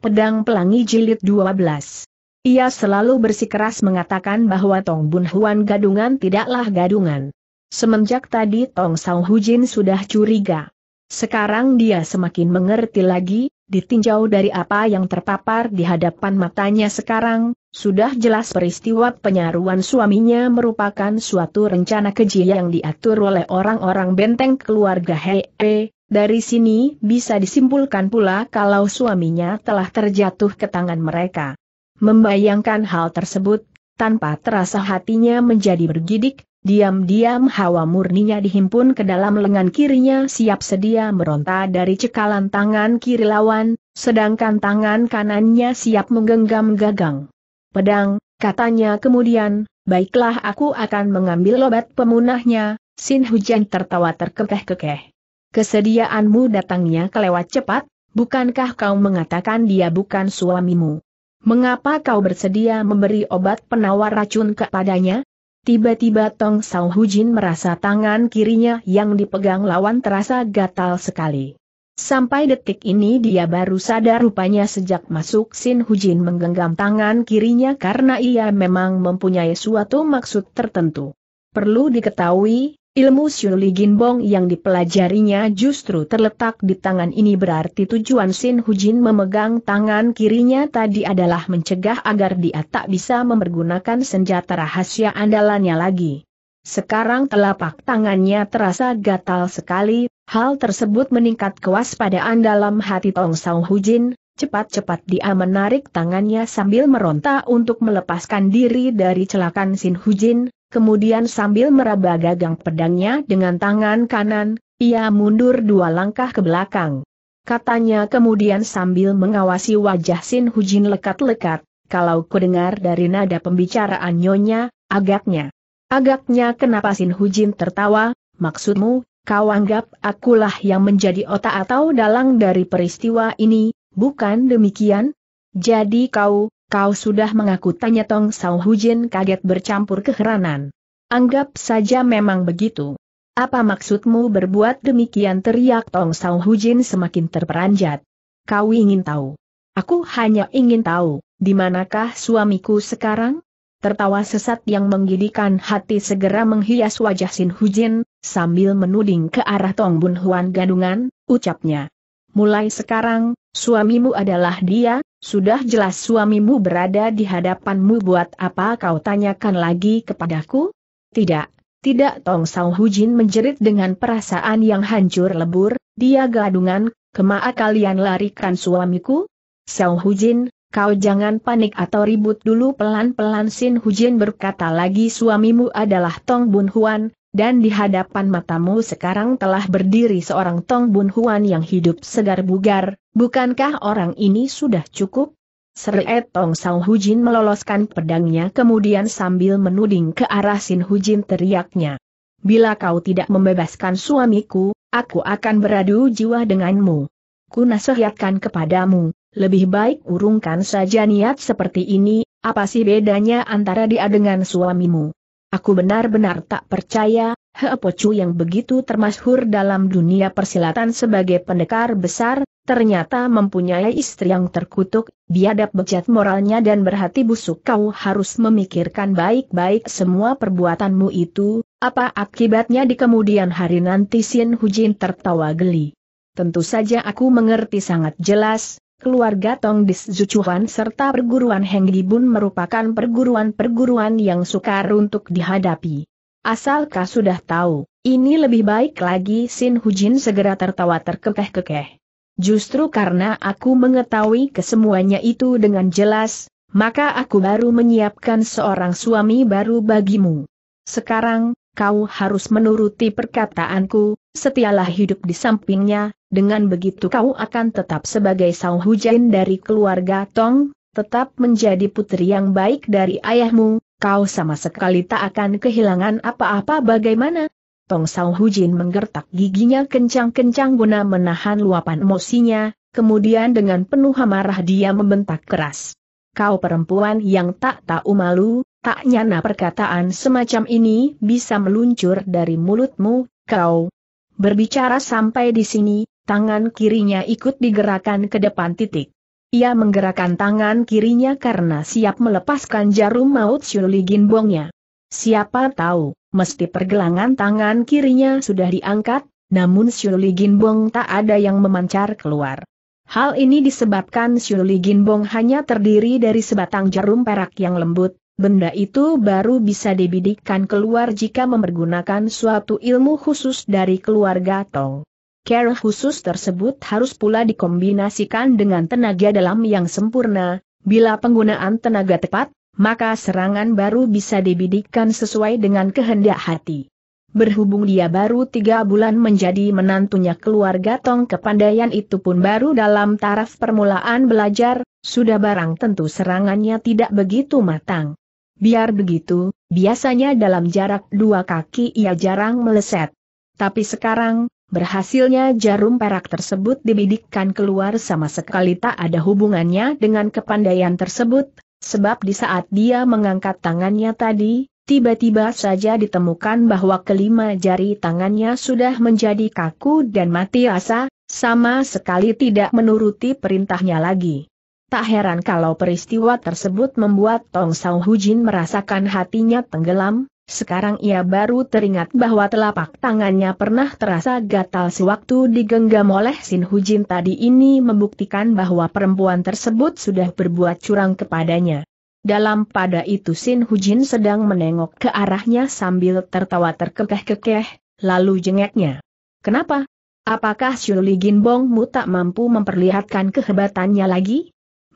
Pedang Pelangi Jilid 12. Ia selalu bersikeras mengatakan bahwa Tong Bun Huan gadungan tidaklah gadungan. Semenjak tadi Tong Sao Hujin sudah curiga. Sekarang dia semakin mengerti lagi, ditinjau dari apa yang terpapar di hadapan matanya sekarang, sudah jelas peristiwa penyaruan suaminya merupakan suatu rencana keji yang diatur oleh orang-orang benteng keluarga Hei, -E, dari sini bisa disimpulkan pula kalau suaminya telah terjatuh ke tangan mereka. Membayangkan hal tersebut, tanpa terasa hatinya menjadi bergidik, diam-diam hawa murninya dihimpun ke dalam lengan kirinya siap sedia meronta dari cekalan tangan kiri lawan, sedangkan tangan kanannya siap menggenggam gagang. Pedang, katanya kemudian, baiklah aku akan mengambil obat pemunahnya, Sin Hujan tertawa terkekeh-kekeh. Kesediaanmu datangnya kelewat cepat, bukankah kau mengatakan dia bukan suamimu? Mengapa kau bersedia memberi obat penawar racun kepadanya? Tiba-tiba Tong Sao Hujin merasa tangan kirinya yang dipegang lawan terasa gatal sekali. Sampai detik ini dia baru sadar rupanya sejak masuk Sin Hujin menggenggam tangan kirinya karena ia memang mempunyai suatu maksud tertentu. Perlu diketahui, Ilmu Shuli Ginbong yang dipelajarinya justru terletak di tangan ini berarti tujuan Sin Hujin memegang tangan kirinya tadi adalah mencegah agar dia tak bisa mempergunakan senjata rahasia andalannya lagi. Sekarang telapak tangannya terasa gatal sekali, hal tersebut meningkat kewaspadaan dalam hati Tong Sao Hujin, Cepat-cepat dia menarik tangannya sambil meronta untuk melepaskan diri dari celakan Sin Hujin, kemudian sambil meraba gagang pedangnya dengan tangan kanan, ia mundur dua langkah ke belakang. Katanya kemudian sambil mengawasi wajah Sin Hujin lekat-lekat, kalau kudengar dari nada pembicaraan nyonya, agaknya. Agaknya kenapa Sin Hujin tertawa, maksudmu, kau anggap akulah yang menjadi otak atau dalang dari peristiwa ini, bukan demikian? Jadi kau, kau sudah mengaku tanya Tong Sao Hujin kaget bercampur keheranan. Anggap saja memang begitu. Apa maksudmu berbuat demikian teriak Tong Sao Hujin semakin terperanjat. Kau ingin tahu. Aku hanya ingin tahu, di manakah suamiku sekarang? Tertawa sesat yang menggidikan hati segera menghias wajah Sin Hujin, sambil menuding ke arah Tong Bun Huan Gadungan, ucapnya mulai sekarang, suamimu adalah dia, sudah jelas suamimu berada di hadapanmu buat apa kau tanyakan lagi kepadaku? Tidak, tidak Tong Sao Hujin menjerit dengan perasaan yang hancur lebur, dia gadungan, kemaa kalian larikan suamiku? Sao Hujin, kau jangan panik atau ribut dulu pelan-pelan Sin Hujin berkata lagi suamimu adalah Tong Bun Huan, dan di hadapan matamu sekarang telah berdiri seorang Tong Bun Huan yang hidup segar bugar, bukankah orang ini sudah cukup? Seret Tong Sao Hu Jin meloloskan pedangnya kemudian sambil menuding ke arah Sin Jin teriaknya. Bila kau tidak membebaskan suamiku, aku akan beradu jiwa denganmu. Ku nasihatkan kepadamu, lebih baik urungkan saja niat seperti ini, apa sih bedanya antara dia dengan suamimu? Aku benar-benar tak percaya, He Pocu yang begitu termasyhur dalam dunia persilatan sebagai pendekar besar, ternyata mempunyai istri yang terkutuk, biadab bejat moralnya dan berhati busuk kau harus memikirkan baik-baik semua perbuatanmu itu, apa akibatnya di kemudian hari nanti Sin Hujin tertawa geli. Tentu saja aku mengerti sangat jelas, keluarga Tong Diszuchuan serta perguruan Bun merupakan perguruan-perguruan yang sukar untuk dihadapi. Asalkah sudah tahu, ini lebih baik lagi Sin Hujin segera tertawa terkekeh-kekeh. Justru karena aku mengetahui kesemuanya itu dengan jelas, maka aku baru menyiapkan seorang suami baru bagimu. Sekarang, kau harus menuruti perkataanku, setialah hidup di sampingnya, dengan begitu kau akan tetap sebagai Sang Hujan dari keluarga Tong, tetap menjadi putri yang baik dari ayahmu, kau sama sekali tak akan kehilangan apa-apa bagaimana? Tong Sang Hujin menggertak giginya kencang-kencang guna menahan luapan emosinya, kemudian dengan penuh amarah dia membentak keras. Kau perempuan yang tak tahu malu, Tak nyana perkataan semacam ini bisa meluncur dari mulutmu, kau. Berbicara sampai di sini, tangan kirinya ikut digerakkan ke depan titik. Ia menggerakkan tangan kirinya karena siap melepaskan jarum maut Shuli Ginbongnya. Siapa tahu, mesti pergelangan tangan kirinya sudah diangkat, namun Shuli Ginbong tak ada yang memancar keluar. Hal ini disebabkan Shuli Ginbong hanya terdiri dari sebatang jarum perak yang lembut, Benda itu baru bisa dibidikkan keluar jika mempergunakan suatu ilmu khusus dari keluarga Tong. Care khusus tersebut harus pula dikombinasikan dengan tenaga dalam yang sempurna, bila penggunaan tenaga tepat, maka serangan baru bisa dibidikkan sesuai dengan kehendak hati. Berhubung dia baru tiga bulan menjadi menantunya keluarga Tong kepandaian itu pun baru dalam taraf permulaan belajar, sudah barang tentu serangannya tidak begitu matang. Biar begitu, biasanya dalam jarak dua kaki ia jarang meleset. Tapi sekarang, berhasilnya jarum perak tersebut dibidikkan keluar sama sekali tak ada hubungannya dengan kepandaian tersebut, sebab di saat dia mengangkat tangannya tadi, tiba-tiba saja ditemukan bahwa kelima jari tangannya sudah menjadi kaku dan mati rasa, sama sekali tidak menuruti perintahnya lagi. Tak heran kalau peristiwa tersebut membuat Tong Sao Hujin merasakan hatinya tenggelam, sekarang ia baru teringat bahwa telapak tangannya pernah terasa gatal sewaktu digenggam oleh Sin Hujin tadi ini membuktikan bahwa perempuan tersebut sudah berbuat curang kepadanya. Dalam pada itu Sin Hujin sedang menengok ke arahnya sambil tertawa terkekeh-kekeh, lalu jengeknya. Kenapa? Apakah Shuli Ginbongmu tak mampu memperlihatkan kehebatannya lagi?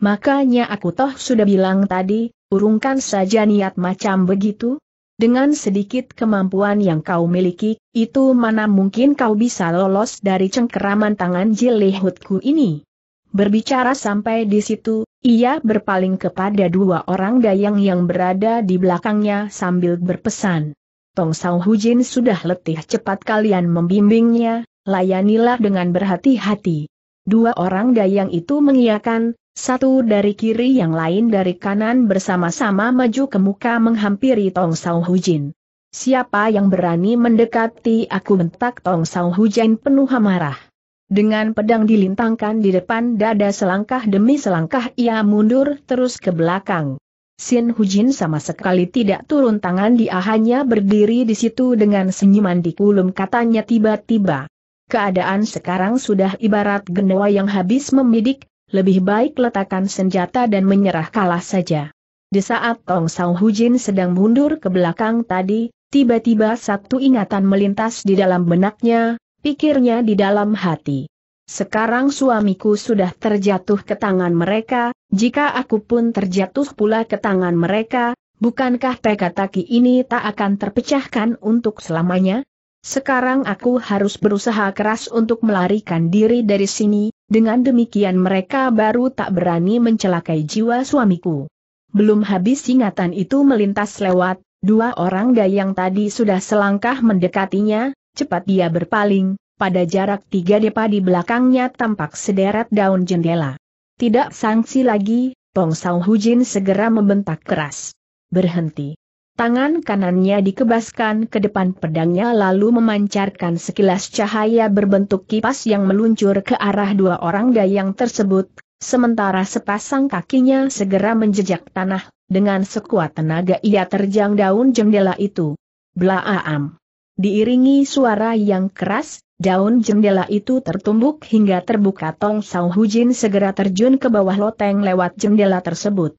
Makanya aku toh sudah bilang tadi, urungkan saja niat macam begitu. Dengan sedikit kemampuan yang kau miliki, itu mana mungkin kau bisa lolos dari cengkeraman tangan jilihutku ini. Berbicara sampai di situ, ia berpaling kepada dua orang dayang yang berada di belakangnya sambil berpesan. Tong Sao Hujin sudah letih cepat kalian membimbingnya, layanilah dengan berhati-hati. Dua orang dayang itu mengiakan, satu dari kiri yang lain dari kanan bersama-sama maju ke muka menghampiri Tong Sao Hujin. Siapa yang berani mendekati aku bentak Tong Sao Hujin penuh amarah. Dengan pedang dilintangkan di depan dada selangkah demi selangkah ia mundur terus ke belakang. Sin Hujin sama sekali tidak turun tangan dia hanya berdiri di situ dengan senyuman di kulum katanya tiba-tiba. Keadaan sekarang sudah ibarat genewa yang habis membidik, lebih baik letakkan senjata dan menyerah kalah saja. Di saat Tong Sao Hujin sedang mundur ke belakang tadi, tiba-tiba satu ingatan melintas di dalam benaknya, pikirnya di dalam hati. Sekarang suamiku sudah terjatuh ke tangan mereka, jika aku pun terjatuh pula ke tangan mereka, bukankah teka-taki ini tak akan terpecahkan untuk selamanya? Sekarang aku harus berusaha keras untuk melarikan diri dari sini, dengan demikian mereka baru tak berani mencelakai jiwa suamiku. Belum habis ingatan itu melintas lewat, dua orang dayang tadi sudah selangkah mendekatinya, cepat dia berpaling, pada jarak tiga depa di belakangnya tampak sederet daun jendela. Tidak sangsi lagi, Pong Sao Hujin segera membentak keras. Berhenti. Tangan kanannya dikebaskan ke depan pedangnya lalu memancarkan sekilas cahaya berbentuk kipas yang meluncur ke arah dua orang dayang tersebut, sementara sepasang kakinya segera menjejak tanah, dengan sekuat tenaga ia terjang daun jendela itu. Blaaam! Diiringi suara yang keras, daun jendela itu tertumbuk hingga terbuka Tong Sau Hujin segera terjun ke bawah loteng lewat jendela tersebut.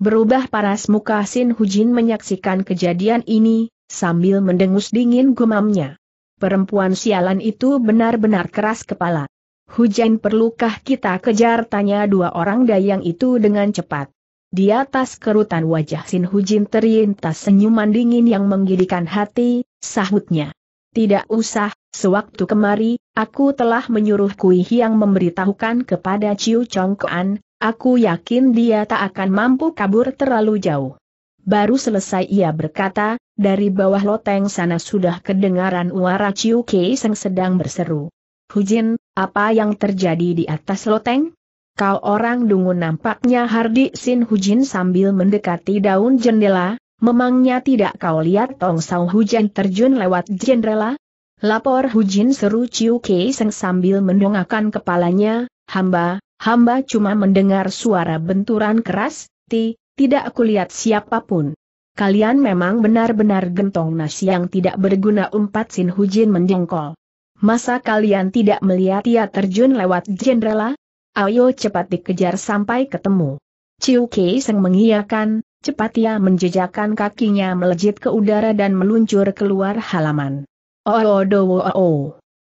Berubah paras muka Sin Hujin menyaksikan kejadian ini, sambil mendengus dingin gumamnya. Perempuan sialan itu benar-benar keras kepala. Hujan perlukah kita kejar tanya dua orang dayang itu dengan cepat. Di atas kerutan wajah Sin Hujin terlintas senyuman dingin yang menggidikan hati, sahutnya. Tidak usah, sewaktu kemari, aku telah menyuruh Kui Hiang memberitahukan kepada Ciu Kuan, Aku yakin dia tak akan mampu kabur terlalu jauh. Baru selesai ia berkata, dari bawah loteng sana sudah kedengaran uara Ciu yang sedang berseru. Hujin, apa yang terjadi di atas loteng? Kau orang dungu nampaknya Hardi Sin Hujin sambil mendekati daun jendela, memangnya tidak kau lihat Tong Sao Hujan terjun lewat jendela? Lapor Hujin seru Ciu seng sambil mendongakkan kepalanya, hamba, Hamba cuma mendengar suara benturan keras, ti, tidak kulihat siapapun. Kalian memang benar-benar gentong nasi yang tidak berguna Empat Sin Hujin mendengkol. Masa kalian tidak melihat ia terjun lewat jendela? Ayo cepat dikejar sampai ketemu. Chiu Kei Seng mengiyakan, cepat ia menjejakkan kakinya melejit ke udara dan meluncur keluar halaman. Oh, oh, oh, oh, oh.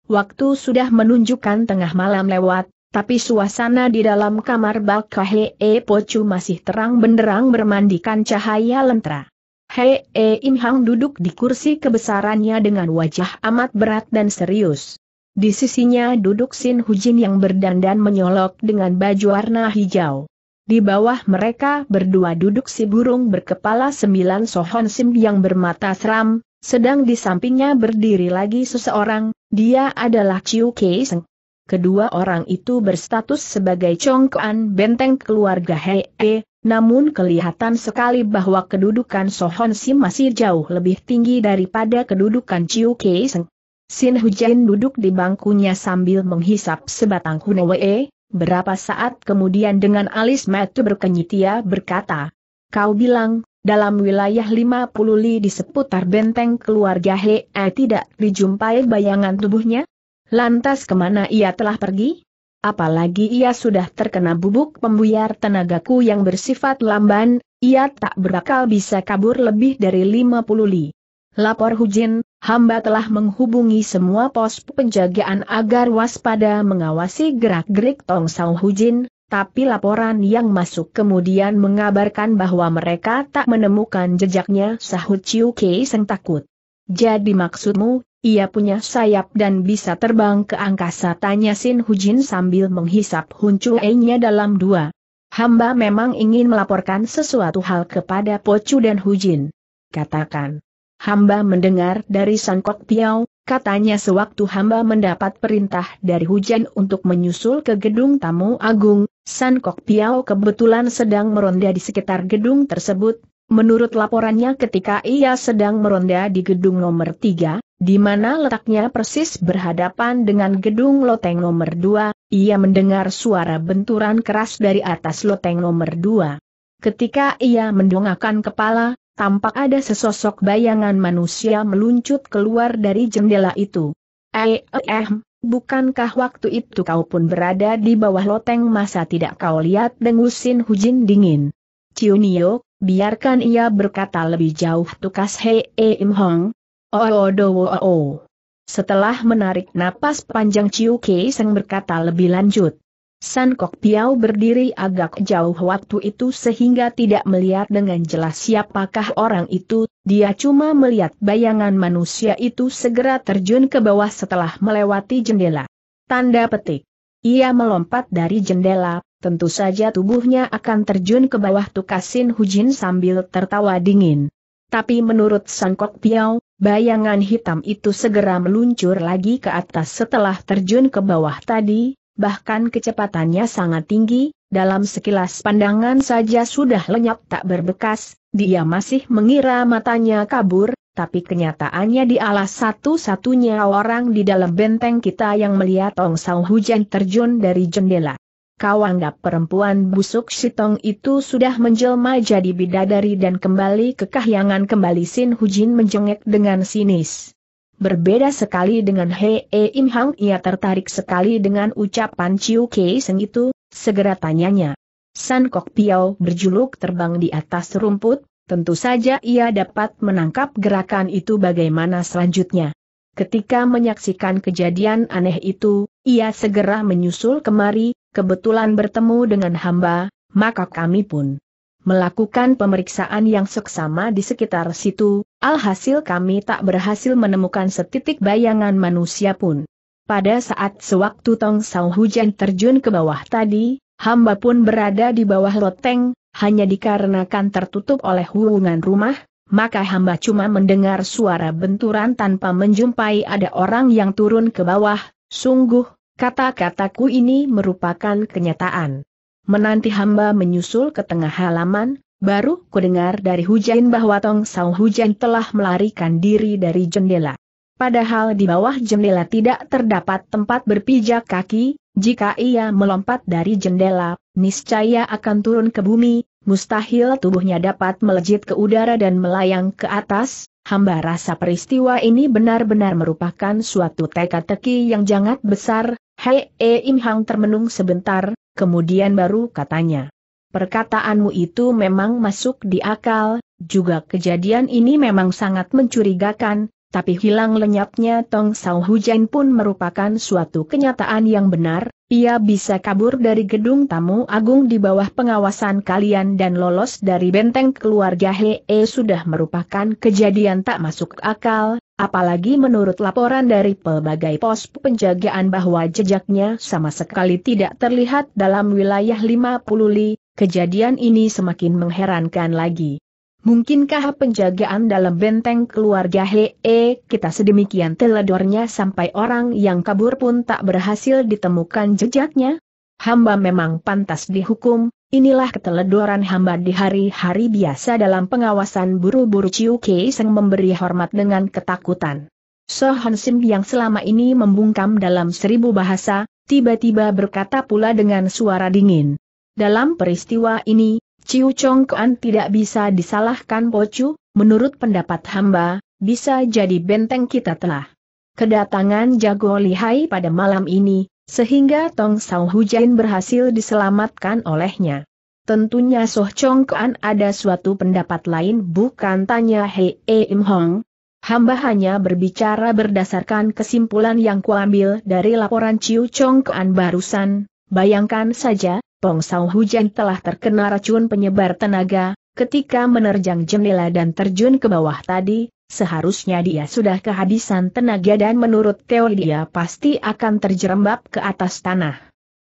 Waktu sudah menunjukkan tengah malam lewat, tapi suasana di dalam kamar bak Balkahe Pocu masih terang benderang bermandikan cahaya lentera. Hee Im Hang duduk di kursi kebesarannya dengan wajah amat berat dan serius. Di sisinya duduk Sin Hujin yang berdandan menyolok dengan baju warna hijau. Di bawah mereka berdua duduk si burung berkepala sembilan Sohon Sim yang bermata seram, sedang di sampingnya berdiri lagi seseorang, dia adalah Chiu Kei Seng kedua orang itu berstatus sebagai congkoan benteng keluarga Hei e, namun kelihatan sekali bahwa kedudukan Sohon Sim masih jauh lebih tinggi daripada kedudukan Chiu Kei Seng. Sin Hujin duduk di bangkunya sambil menghisap sebatang hunewee, berapa saat kemudian dengan alis metu berkenyitia berkata, Kau bilang, dalam wilayah 50 li di seputar benteng keluarga Hei e tidak dijumpai bayangan tubuhnya? Lantas kemana ia telah pergi? Apalagi ia sudah terkena bubuk pembuyar tenagaku yang bersifat lamban, ia tak berakal bisa kabur lebih dari 50 li. Lapor Hujin, hamba telah menghubungi semua pos penjagaan agar waspada mengawasi gerak-gerik Tong Sao Hujin, tapi laporan yang masuk kemudian mengabarkan bahwa mereka tak menemukan jejaknya sahut Chiu Kei Seng takut. Jadi maksudmu, ia punya sayap dan bisa terbang ke angkasa tanya Sin Hujin sambil menghisap huncuainya dalam dua. Hamba memang ingin melaporkan sesuatu hal kepada Pocu dan Hujin. Katakan. Hamba mendengar dari Kok Piao, katanya sewaktu hamba mendapat perintah dari Hujan untuk menyusul ke gedung tamu agung, Kok Piao kebetulan sedang meronda di sekitar gedung tersebut, Menurut laporannya ketika ia sedang meronda di gedung nomor 3, di mana letaknya persis berhadapan dengan gedung loteng nomor 2, ia mendengar suara benturan keras dari atas loteng nomor 2. Ketika ia mendongakkan kepala, tampak ada sesosok bayangan manusia meluncut keluar dari jendela itu. Eh, eh, bukankah waktu itu kau pun berada di bawah loteng masa tidak kau lihat dengusin hujin dingin? Nio, biarkan ia berkata lebih jauh tukas Hei Im Hong, oh. Setelah menarik napas panjang Ciu Kei Seng berkata lebih lanjut. San Kok Piao berdiri agak jauh waktu itu sehingga tidak melihat dengan jelas siapakah orang itu, dia cuma melihat bayangan manusia itu segera terjun ke bawah setelah melewati jendela. Tanda petik. Ia melompat dari jendela, tentu saja tubuhnya akan terjun ke bawah Tukasin Hujin sambil tertawa dingin. Tapi menurut Sangkok Piao, bayangan hitam itu segera meluncur lagi ke atas setelah terjun ke bawah tadi, bahkan kecepatannya sangat tinggi, dalam sekilas pandangan saja sudah lenyap tak berbekas, dia masih mengira matanya kabur, tapi kenyataannya di dialah satu-satunya orang di dalam benteng kita yang melihat Ong Sao Hujan terjun dari jendela kau anggap perempuan busuk Sitong itu sudah menjelma jadi bidadari dan kembali ke kahyangan kembali Sin Hujin menjengek dengan sinis. Berbeda sekali dengan He e Im Hang ia tertarik sekali dengan ucapan Chiu Kei Seng itu, segera tanyanya. San Kok Piao berjuluk terbang di atas rumput, tentu saja ia dapat menangkap gerakan itu bagaimana selanjutnya. Ketika menyaksikan kejadian aneh itu, ia segera menyusul kemari, kebetulan bertemu dengan hamba, maka kami pun melakukan pemeriksaan yang seksama di sekitar situ, alhasil kami tak berhasil menemukan setitik bayangan manusia pun. Pada saat sewaktu Tong Sao hujan terjun ke bawah tadi, hamba pun berada di bawah loteng, hanya dikarenakan tertutup oleh hubungan rumah, maka hamba cuma mendengar suara benturan tanpa menjumpai ada orang yang turun ke bawah, sungguh, Kata-kataku ini merupakan kenyataan. Menanti hamba menyusul ke tengah halaman, baru kudengar dari hujan bahwa Tong Sao Hujan telah melarikan diri dari jendela. Padahal di bawah jendela tidak terdapat tempat berpijak kaki, jika ia melompat dari jendela, niscaya akan turun ke bumi, mustahil tubuhnya dapat melejit ke udara dan melayang ke atas, hamba rasa peristiwa ini benar-benar merupakan suatu teka-teki yang sangat besar, Hei e eh, Im Hang termenung sebentar, kemudian baru katanya. Perkataanmu itu memang masuk di akal, juga kejadian ini memang sangat mencurigakan, tapi hilang lenyapnya Tong Sao Hujan pun merupakan suatu kenyataan yang benar, ia bisa kabur dari gedung tamu agung di bawah pengawasan kalian dan lolos dari benteng keluarga Hee eh, sudah merupakan kejadian tak masuk akal, apalagi menurut laporan dari pelbagai pos penjagaan bahwa jejaknya sama sekali tidak terlihat dalam wilayah 50 li, kejadian ini semakin mengherankan lagi. Mungkinkah penjagaan dalam benteng keluarga Hee eh, kita sedemikian teledornya sampai orang yang kabur pun tak berhasil ditemukan jejaknya? Hamba memang pantas dihukum, Inilah keteledoran hamba di hari-hari biasa dalam pengawasan buru-buru Ciu Kei Seng memberi hormat dengan ketakutan. So Hon Sim yang selama ini membungkam dalam seribu bahasa, tiba-tiba berkata pula dengan suara dingin. Dalam peristiwa ini, Ciu Chong Kuan tidak bisa disalahkan Pocu, menurut pendapat hamba, bisa jadi benteng kita telah. Kedatangan jago lihai pada malam ini, sehingga Tong Sao Hujain berhasil diselamatkan olehnya. Tentunya Soh Chong Kan ada suatu pendapat lain bukan tanya Hei e Im Hong. Hamba hanya berbicara berdasarkan kesimpulan yang kuambil dari laporan Chiu Chong Kuan barusan. Bayangkan saja, Tong Sao Hujan telah terkena racun penyebar tenaga, ketika menerjang jendela dan terjun ke bawah tadi, seharusnya dia sudah kehabisan tenaga dan menurut teori dia pasti akan terjerembab ke atas tanah.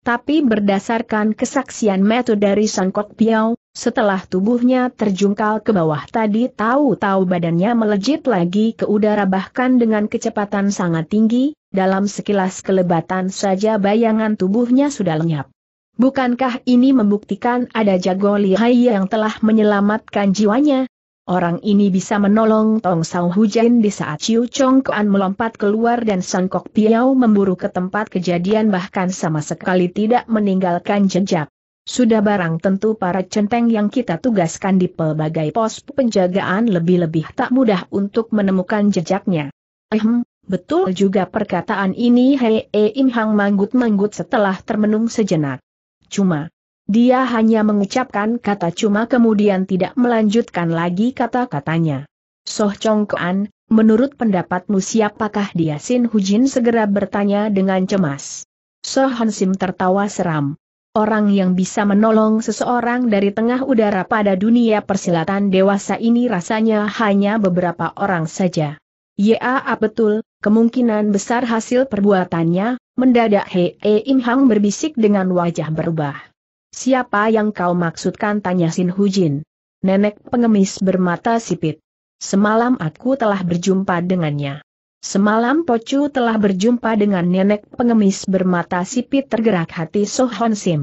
Tapi berdasarkan kesaksian metode dari Sangkok Piao, setelah tubuhnya terjungkal ke bawah tadi tahu-tahu badannya melejit lagi ke udara bahkan dengan kecepatan sangat tinggi, dalam sekilas kelebatan saja bayangan tubuhnya sudah lenyap. Bukankah ini membuktikan ada jago lihai yang telah menyelamatkan jiwanya? Orang ini bisa menolong Tong Sao Hujan di saat Chiu Chong Kuan melompat keluar dan Sang Kok Piao memburu ke tempat kejadian bahkan sama sekali tidak meninggalkan jejak. Sudah barang tentu para centeng yang kita tugaskan di pelbagai pos penjagaan lebih-lebih tak mudah untuk menemukan jejaknya. Ehem, betul juga perkataan ini Hei Im Hang manggut-manggut setelah termenung sejenak. Cuma, dia hanya mengucapkan kata cuma kemudian tidak melanjutkan lagi kata-katanya. Soh Chong Kuan, menurut pendapatmu siapakah dia Sin Hujin segera bertanya dengan cemas. Soh Hansim tertawa seram. Orang yang bisa menolong seseorang dari tengah udara pada dunia persilatan dewasa ini rasanya hanya beberapa orang saja. Ya, betul, kemungkinan besar hasil perbuatannya, mendadak Hei Im Hang berbisik dengan wajah berubah. Siapa yang kau maksudkan tanya Sin Hujin. Nenek pengemis bermata sipit. Semalam aku telah berjumpa dengannya. Semalam Pocu telah berjumpa dengan nenek pengemis bermata sipit tergerak hati Sohon Sim.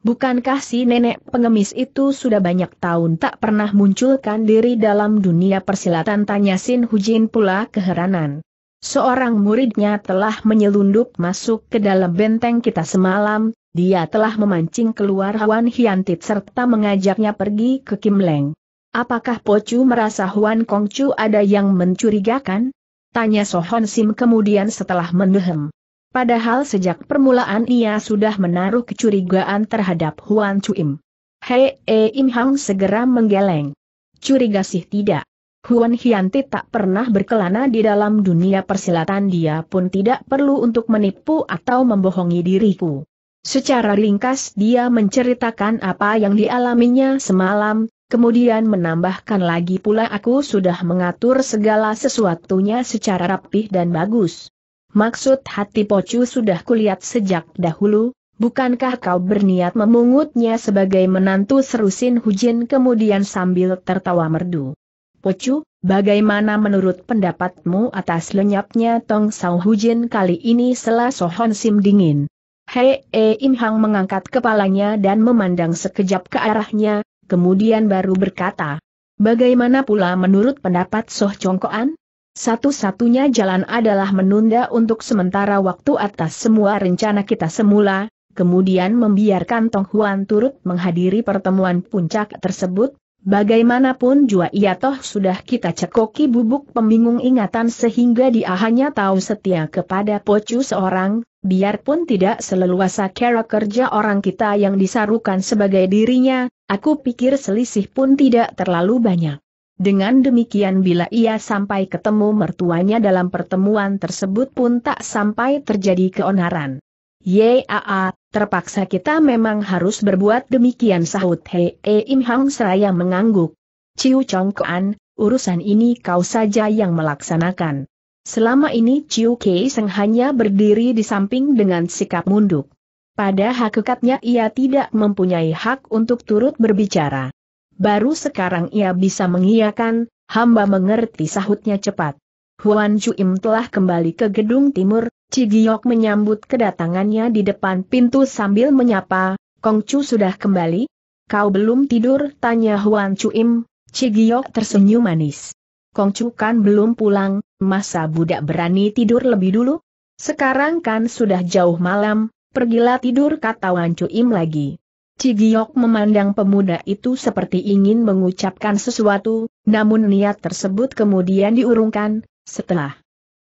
Bukankah si nenek pengemis itu sudah banyak tahun tak pernah munculkan diri dalam dunia persilatan tanya Sin Hujin pula keheranan. Seorang muridnya telah menyelundup masuk ke dalam benteng kita semalam, dia telah memancing keluar Huan Hiantit serta mengajaknya pergi ke Kim Leng. Apakah Pocu merasa Huan Kongcu ada yang mencurigakan? Tanya Sohon Sim kemudian setelah menehem. Padahal sejak permulaan ia sudah menaruh kecurigaan terhadap Huan Chuim. Hei e Im Hang segera menggeleng. Curiga sih tidak. Huan Hianti tak pernah berkelana di dalam dunia persilatan dia pun tidak perlu untuk menipu atau membohongi diriku. Secara ringkas dia menceritakan apa yang dialaminya semalam, kemudian menambahkan lagi pula aku sudah mengatur segala sesuatunya secara rapih dan bagus. Maksud hati Pocu sudah kulihat sejak dahulu, Bukankah kau berniat memungutnya sebagai menantu serusin Hujin kemudian sambil tertawa merdu? Pocu, bagaimana menurut pendapatmu atas lenyapnya Tong Sao Hujin kali ini setelah Sohon Sim dingin? Hei e Im Hang mengangkat kepalanya dan memandang sekejap ke arahnya, kemudian baru berkata, Bagaimana pula menurut pendapat Soh Congkoan? Satu-satunya jalan adalah menunda untuk sementara waktu atas semua rencana kita semula, kemudian membiarkan Tong Huan turut menghadiri pertemuan puncak tersebut, Bagaimanapun jua ia toh sudah kita cekoki bubuk pembingung ingatan sehingga dia hanya tahu setia kepada Pocu seorang, biarpun tidak seleluasa cara kerja orang kita yang disarukan sebagai dirinya, aku pikir selisih pun tidak terlalu banyak. Dengan demikian bila ia sampai ketemu mertuanya dalam pertemuan tersebut pun tak sampai terjadi keonaran. Yaa, terpaksa kita memang harus berbuat demikian sahut Hei e Im Hang seraya mengangguk. Ciu Chong Kuan, urusan ini kau saja yang melaksanakan. Selama ini Ciu Kei Seng hanya berdiri di samping dengan sikap munduk. Pada hakikatnya ia tidak mempunyai hak untuk turut berbicara. Baru sekarang ia bisa mengiyakan, hamba mengerti sahutnya cepat. Huan Chu Im telah kembali ke gedung timur, Cigiok menyambut kedatangannya di depan pintu sambil menyapa, Kongcu sudah kembali? Kau belum tidur? Tanya Huan Cuim, Cigiok tersenyum manis. Kongcu kan belum pulang, masa budak berani tidur lebih dulu? Sekarang kan sudah jauh malam, pergilah tidur kata Wan Cuim lagi. Cigiok memandang pemuda itu seperti ingin mengucapkan sesuatu, namun niat tersebut kemudian diurungkan, setelah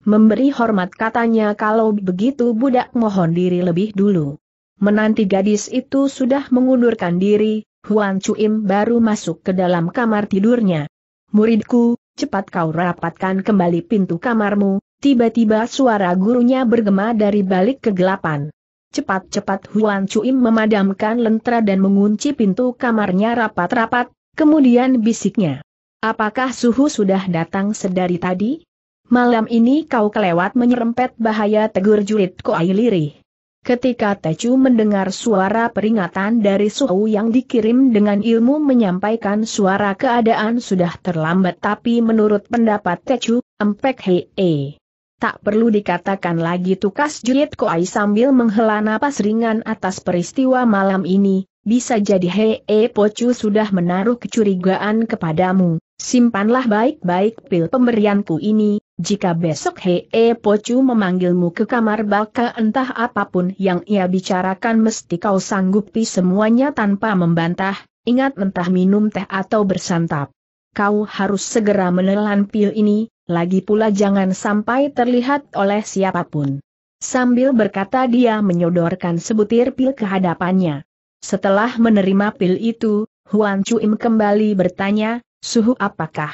Memberi hormat katanya kalau begitu budak mohon diri lebih dulu. Menanti gadis itu sudah mengundurkan diri, Huan Chuim baru masuk ke dalam kamar tidurnya. Muridku, cepat kau rapatkan kembali pintu kamarmu, tiba-tiba suara gurunya bergema dari balik kegelapan. Cepat-cepat Huan Chuim memadamkan lentera dan mengunci pintu kamarnya rapat-rapat, kemudian bisiknya. Apakah suhu sudah datang sedari tadi? Malam ini kau kelewat menyerempet bahaya tegur julid Koai Lirih. Ketika Techu mendengar suara peringatan dari Suhu yang dikirim dengan ilmu menyampaikan suara keadaan sudah terlambat tapi menurut pendapat Techu, empek hee. Tak perlu dikatakan lagi tukas julid Koai sambil menghela napas ringan atas peristiwa malam ini, bisa jadi Hee Pocu sudah menaruh kecurigaan kepadamu, Simpanlah baik-baik pil pemberianku ini, jika besok Hee Pocu memanggilmu ke kamar baka entah apapun yang ia bicarakan mesti kau sanggupi semuanya tanpa membantah, ingat entah minum teh atau bersantap. Kau harus segera menelan pil ini, lagi pula jangan sampai terlihat oleh siapapun. Sambil berkata dia menyodorkan sebutir pil ke hadapannya. Setelah menerima pil itu, Huan Chuim kembali bertanya, Suhu apakah?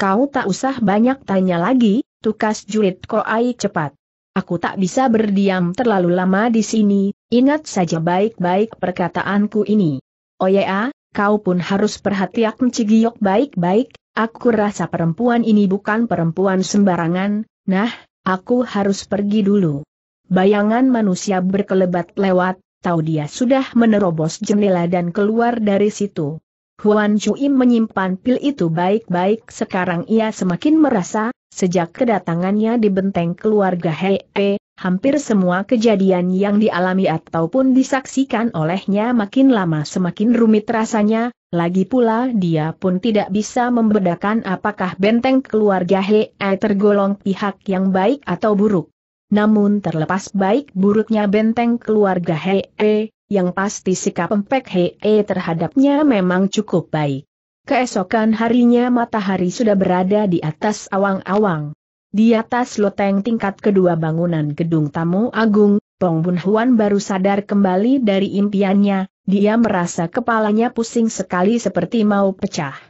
Kau tak usah banyak tanya lagi, tukas julid koai cepat. Aku tak bisa berdiam terlalu lama di sini, ingat saja baik-baik perkataanku ini. Oh ya, kau pun harus perhatiak mencigiok baik-baik, aku rasa perempuan ini bukan perempuan sembarangan, nah, aku harus pergi dulu. Bayangan manusia berkelebat lewat, tahu dia sudah menerobos jendela dan keluar dari situ. Huan Chui menyimpan pil itu baik-baik sekarang ia semakin merasa, sejak kedatangannya di benteng keluarga Hei -e, hampir semua kejadian yang dialami ataupun disaksikan olehnya makin lama semakin rumit rasanya, lagi pula dia pun tidak bisa membedakan apakah benteng keluarga Hei -e tergolong pihak yang baik atau buruk. Namun terlepas baik buruknya benteng keluarga Hei -e, yang pasti sikap Empek Hee terhadapnya memang cukup baik. Keesokan harinya matahari sudah berada di atas awang-awang. Di atas loteng tingkat kedua bangunan gedung tamu agung, Pong Bun Huan baru sadar kembali dari impiannya, dia merasa kepalanya pusing sekali seperti mau pecah.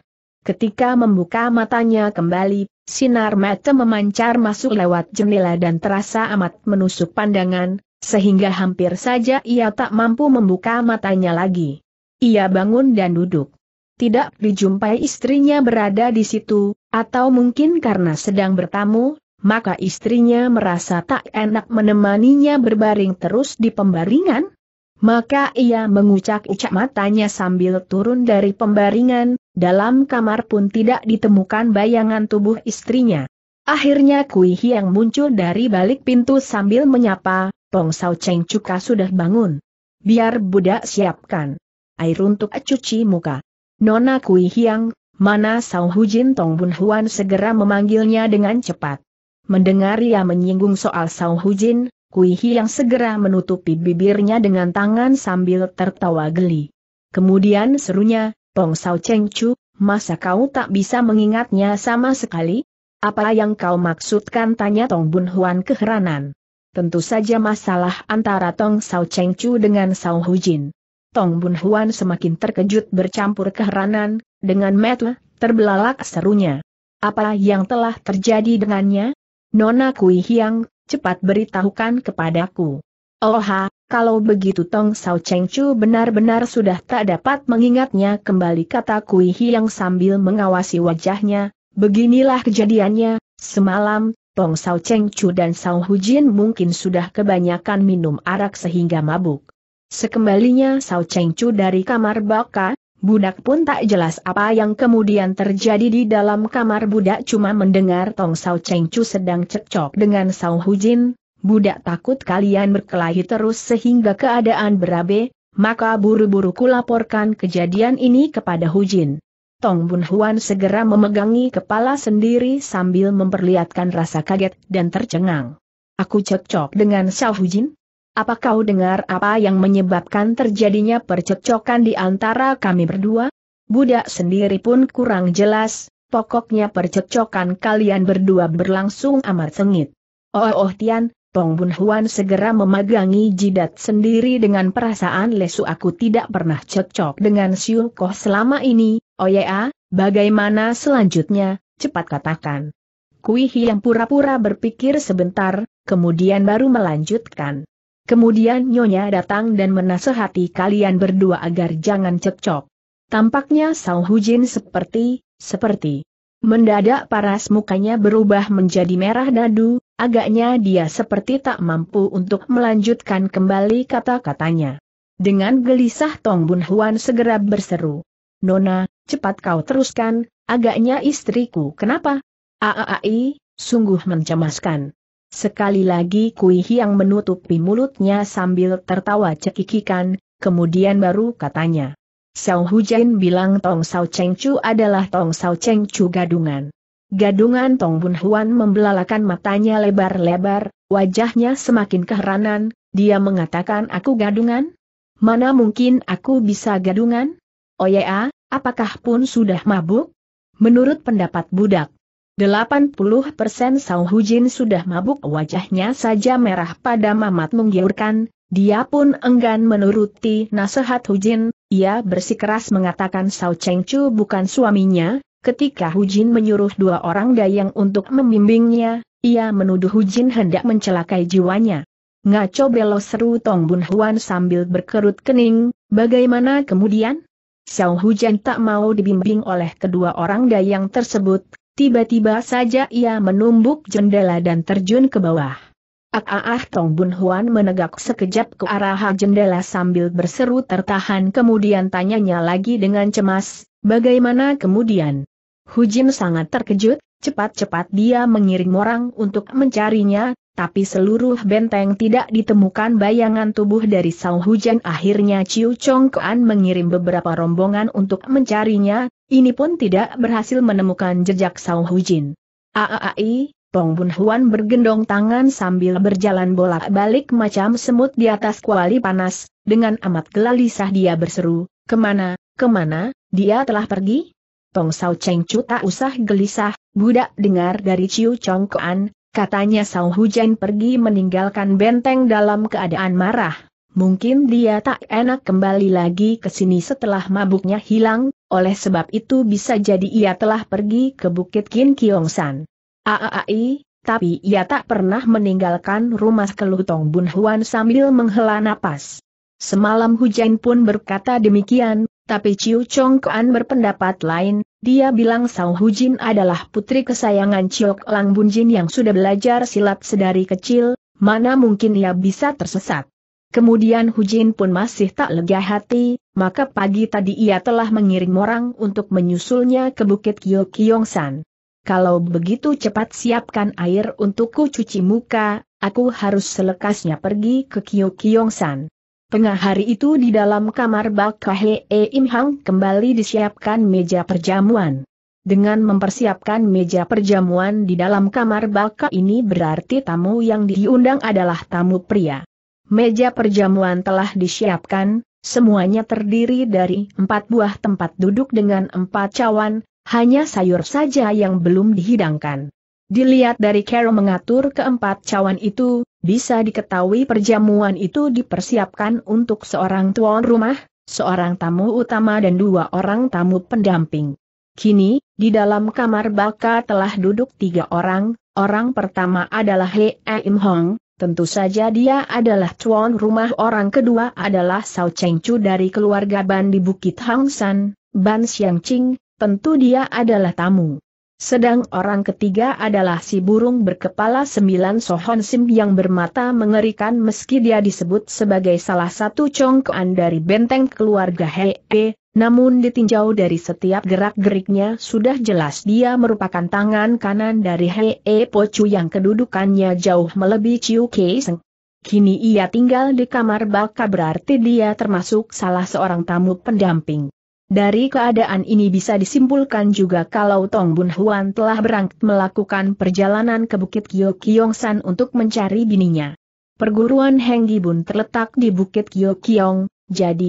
Ketika membuka matanya kembali, sinar mata memancar masuk lewat jendela dan terasa amat menusuk pandangan, sehingga hampir saja ia tak mampu membuka matanya lagi. Ia bangun dan duduk. Tidak dijumpai istrinya berada di situ, atau mungkin karena sedang bertamu, maka istrinya merasa tak enak menemaninya berbaring terus di pembaringan. Maka ia mengucak-ucak matanya sambil turun dari pembaringan, dalam kamar pun tidak ditemukan bayangan tubuh istrinya. Akhirnya Kui Hiang muncul dari balik pintu sambil menyapa, Tong Sao Cheng Cuka sudah bangun. Biar budak siapkan. Air untuk cuci muka. Nona Kui Hiang, mana Sao Hujin Tong Bun Huan segera memanggilnya dengan cepat. Mendengar ia menyinggung soal Sao Hujin, Kui Hiang segera menutupi bibirnya dengan tangan sambil tertawa geli. Kemudian serunya, Tong Sao Cheng Chu, masa kau tak bisa mengingatnya sama sekali? Apa yang kau maksudkan tanya Tong Bun Huan keheranan tentu saja masalah antara Tong Sao Cheng Chu dengan Sao Hu Jin. Tong Bun Huan semakin terkejut bercampur keheranan, dengan metu, terbelalak serunya. Apa yang telah terjadi dengannya? Nona Kui Hiang, cepat beritahukan kepadaku. Oha, oh kalau begitu Tong Sao Cheng Chu benar-benar sudah tak dapat mengingatnya kembali kata Kui Hiang sambil mengawasi wajahnya, beginilah kejadiannya, semalam, Tong Sao Cheng Chu dan Sao Jin mungkin sudah kebanyakan minum arak sehingga mabuk. Sekembalinya Sao Cheng Chu dari kamar Baka, budak pun tak jelas apa yang kemudian terjadi di dalam kamar budak cuma mendengar Tong Sao Cheng Chu sedang cekcok dengan Sao Jin, budak takut kalian berkelahi terus sehingga keadaan berabe, maka buru-buru kulaporkan kejadian ini kepada Hu Jin. Tong Bun Huan segera memegangi kepala sendiri sambil memperlihatkan rasa kaget dan tercengang. Aku cekcok dengan Xiao Hujin? Apa kau dengar apa yang menyebabkan terjadinya percekcokan di antara kami berdua? Budak sendiri pun kurang jelas, pokoknya percekcokan kalian berdua berlangsung amat sengit. Oh oh Tian, Tong Bun Huan segera memegangi jidat sendiri dengan perasaan lesu aku tidak pernah cekcok dengan Siu Koh selama ini, Oh ya, bagaimana selanjutnya, cepat katakan. Kui yang pura-pura berpikir sebentar, kemudian baru melanjutkan. Kemudian Nyonya datang dan menasehati kalian berdua agar jangan cekcok. Tampaknya Sao Hujin seperti, seperti. Mendadak paras mukanya berubah menjadi merah dadu, agaknya dia seperti tak mampu untuk melanjutkan kembali kata-katanya. Dengan gelisah Tong Bun Huan segera berseru. Nona, cepat kau teruskan, agaknya istriku kenapa? Aai, sungguh mencemaskan. Sekali lagi kuih yang menutupi mulutnya sambil tertawa cekikikan, kemudian baru katanya. Xiao Hujain bilang Tong Sao Cheng Chu adalah Tong Sao Cheng Chu gadungan. Gadungan Tong Bun Huan membelalakan matanya lebar-lebar, wajahnya semakin keheranan, dia mengatakan aku gadungan? Mana mungkin aku bisa gadungan? Oh ya, Apakah pun sudah mabuk? Menurut pendapat budak, 80% Sau Hujin sudah mabuk wajahnya saja merah pada mamat menggiurkan, dia pun enggan menuruti nasihat Hujin, ia bersikeras mengatakan Sau Cheng Chu bukan suaminya, ketika Hujin menyuruh dua orang dayang untuk membimbingnya, ia menuduh Hujin hendak mencelakai jiwanya. Ngaco belo seru Tong Bun Huan sambil berkerut kening, bagaimana kemudian? Xiao Hujan tak mau dibimbing oleh kedua orang dayang tersebut, tiba-tiba saja ia menumbuk jendela dan terjun ke bawah. Ah ah ah Tong Bun Huan menegak sekejap ke arah jendela sambil berseru tertahan kemudian tanyanya lagi dengan cemas, bagaimana kemudian? Hujin sangat terkejut, cepat-cepat dia mengirim orang untuk mencarinya, tapi seluruh benteng tidak ditemukan bayangan tubuh dari sang Hujan. Akhirnya Ciu Chong Kuan mengirim beberapa rombongan untuk mencarinya, ini pun tidak berhasil menemukan jejak sang Hujin. Aaai, Tong Bun Huan bergendong tangan sambil berjalan bolak-balik macam semut di atas kuali panas, dengan amat gelisah dia berseru, kemana, kemana, dia telah pergi? Tong Sao Cheng Chu tak usah gelisah, budak dengar dari Ciu Chong Kuan, Katanya Sang Hujan pergi meninggalkan benteng dalam keadaan marah. Mungkin dia tak enak kembali lagi ke sini setelah mabuknya hilang, oleh sebab itu bisa jadi ia telah pergi ke Bukit Kin San. Aaai, tapi ia tak pernah meninggalkan rumah kelutong Bun Huan sambil menghela napas. Semalam hujan pun berkata demikian, tapi Chiu Chong Kuan berpendapat lain, dia bilang Sao Jin adalah putri kesayangan Chiok Lang Bunjin yang sudah belajar silat sedari kecil, mana mungkin ia bisa tersesat. Kemudian Hujin pun masih tak lega hati, maka pagi tadi ia telah mengirim orang untuk menyusulnya ke Bukit San. Kalau begitu cepat siapkan air untukku cuci muka, aku harus selekasnya pergi ke San. Tengah hari itu di dalam kamar Bak Kahe e Im Hang kembali disiapkan meja perjamuan. Dengan mempersiapkan meja perjamuan di dalam kamar Baka ini berarti tamu yang diundang adalah tamu pria. Meja perjamuan telah disiapkan, semuanya terdiri dari empat buah tempat duduk dengan empat cawan, hanya sayur saja yang belum dihidangkan. Dilihat dari Carol mengatur keempat cawan itu, bisa diketahui perjamuan itu dipersiapkan untuk seorang tuan rumah, seorang tamu utama dan dua orang tamu pendamping. Kini, di dalam kamar baka telah duduk tiga orang, orang pertama adalah He Im Hong, tentu saja dia adalah tuan rumah orang kedua adalah Sao Cheng Chu dari keluarga Ban di Bukit Hang San, Ban Xiang Ching, tentu dia adalah tamu. Sedang orang ketiga adalah si burung berkepala sembilan Sohon Sim yang bermata mengerikan meski dia disebut sebagai salah satu congkoan dari benteng keluarga Hee, namun ditinjau dari setiap gerak-geriknya sudah jelas dia merupakan tangan kanan dari Hee Pocu yang kedudukannya jauh melebihi Chiu Kei Kini ia tinggal di kamar baka berarti dia termasuk salah seorang tamu pendamping. Dari keadaan ini bisa disimpulkan juga kalau Tong Bun Huan telah berangkat melakukan perjalanan ke Bukit San untuk mencari bininya. Perguruan Henggi Bun terletak di Bukit Kyokyong, jadi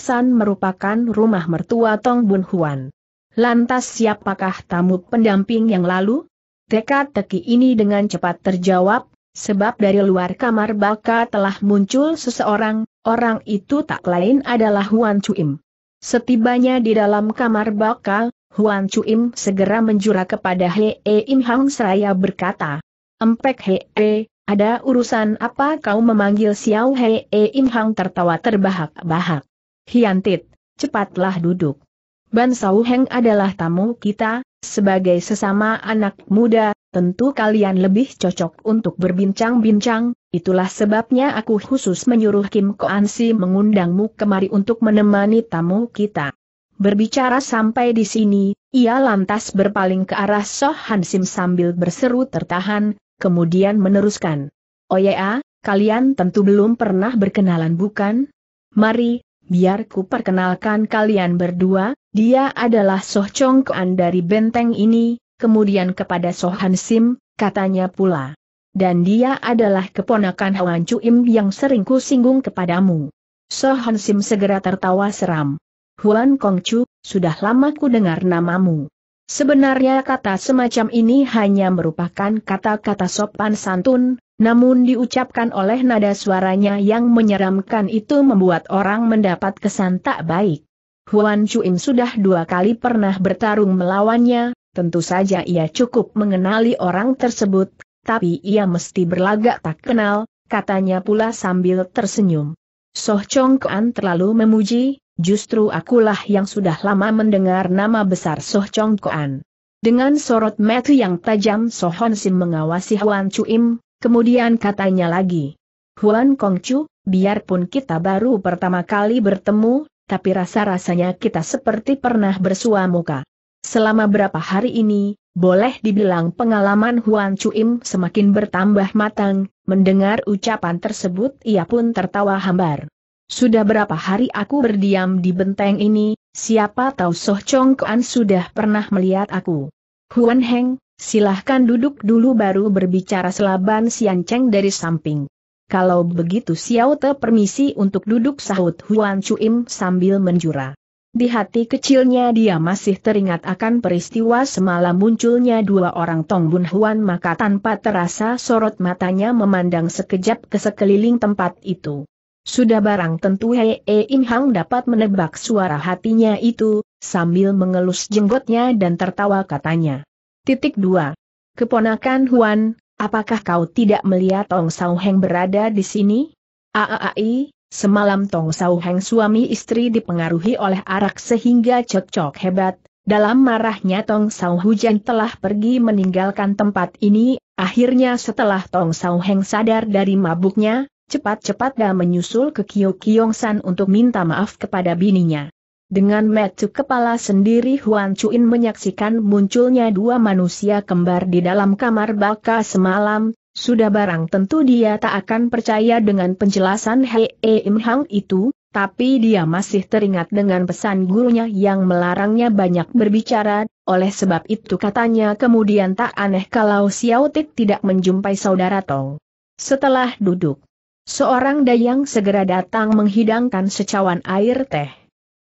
San merupakan rumah mertua Tong Bun Huan. Lantas siapakah tamu pendamping yang lalu? Teka-teki ini dengan cepat terjawab, sebab dari luar kamar baka telah muncul seseorang, orang itu tak lain adalah Huan Chuim. Setibanya di dalam kamar bakal, Huan Chuim segera menjura kepada Hei e Im Hang seraya berkata, Empek Hei, e, ada urusan apa kau memanggil Xiao Hei e Im Hang tertawa terbahak-bahak. Hiantit, cepatlah duduk. Ban Sau Heng adalah tamu kita, sebagai sesama anak muda, tentu kalian lebih cocok untuk berbincang-bincang, itulah sebabnya aku khusus menyuruh Kim Koan Si mengundangmu kemari untuk menemani tamu kita. Berbicara sampai di sini, ia lantas berpaling ke arah Soh Hansim sambil berseru tertahan, kemudian meneruskan. Oh ya, kalian tentu belum pernah berkenalan bukan? Mari, biar ku perkenalkan kalian berdua, dia adalah Soh Chong Kuan dari benteng ini, kemudian kepada Sohan Sim, katanya pula. Dan dia adalah keponakan Hwan Im yang sering ku singgung kepadamu. Sohan Sim segera tertawa seram. Huan Chu, sudah lama ku dengar namamu. Sebenarnya kata semacam ini hanya merupakan kata-kata sopan santun, namun diucapkan oleh nada suaranya yang menyeramkan itu membuat orang mendapat kesan tak baik. Huan Im sudah dua kali pernah bertarung melawannya, Tentu saja ia cukup mengenali orang tersebut, tapi ia mesti berlagak tak kenal, katanya pula sambil tersenyum. Soh Chong Kuan terlalu memuji, justru akulah yang sudah lama mendengar nama besar Soh Chong Kuan. Dengan sorot mata yang tajam Sohon Sim mengawasi Huan Chu Im, kemudian katanya lagi. Huan Kong Chu, biarpun kita baru pertama kali bertemu, tapi rasa-rasanya kita seperti pernah bersua muka. Selama berapa hari ini, boleh dibilang pengalaman Huan Chuim semakin bertambah matang, mendengar ucapan tersebut ia pun tertawa hambar. Sudah berapa hari aku berdiam di benteng ini, siapa tahu Soh Chong Kuan sudah pernah melihat aku. Huan Heng, silahkan duduk dulu baru berbicara selaban Sian Cheng dari samping. Kalau begitu Xiao Te permisi untuk duduk sahut Huan Chuim sambil menjura. Di hati kecilnya dia masih teringat akan peristiwa semalam munculnya dua orang Tong Bun Huan maka tanpa terasa sorot matanya memandang sekejap ke sekeliling tempat itu. Sudah barang tentu Hei e Im Hang dapat menebak suara hatinya itu, sambil mengelus jenggotnya dan tertawa katanya. Titik 2. Keponakan Huan, apakah kau tidak melihat Tong Sao Heng berada di sini? Aaai, Semalam Tong Sau Heng suami istri dipengaruhi oleh arak sehingga cocok hebat, dalam marahnya Tong Sau Hujan telah pergi meninggalkan tempat ini, akhirnya setelah Tong Sau Heng sadar dari mabuknya, cepat-cepat dia menyusul ke Kyo Kyong San untuk minta maaf kepada bininya. Dengan metu kepala sendiri Huan Chuin menyaksikan munculnya dua manusia kembar di dalam kamar baka semalam, sudah barang tentu dia tak akan percaya dengan penjelasan Hei Im Hang itu, tapi dia masih teringat dengan pesan gurunya yang melarangnya banyak berbicara, oleh sebab itu katanya kemudian tak aneh kalau Xiao Tik tidak menjumpai saudara Tong. Setelah duduk, seorang dayang segera datang menghidangkan secawan air teh.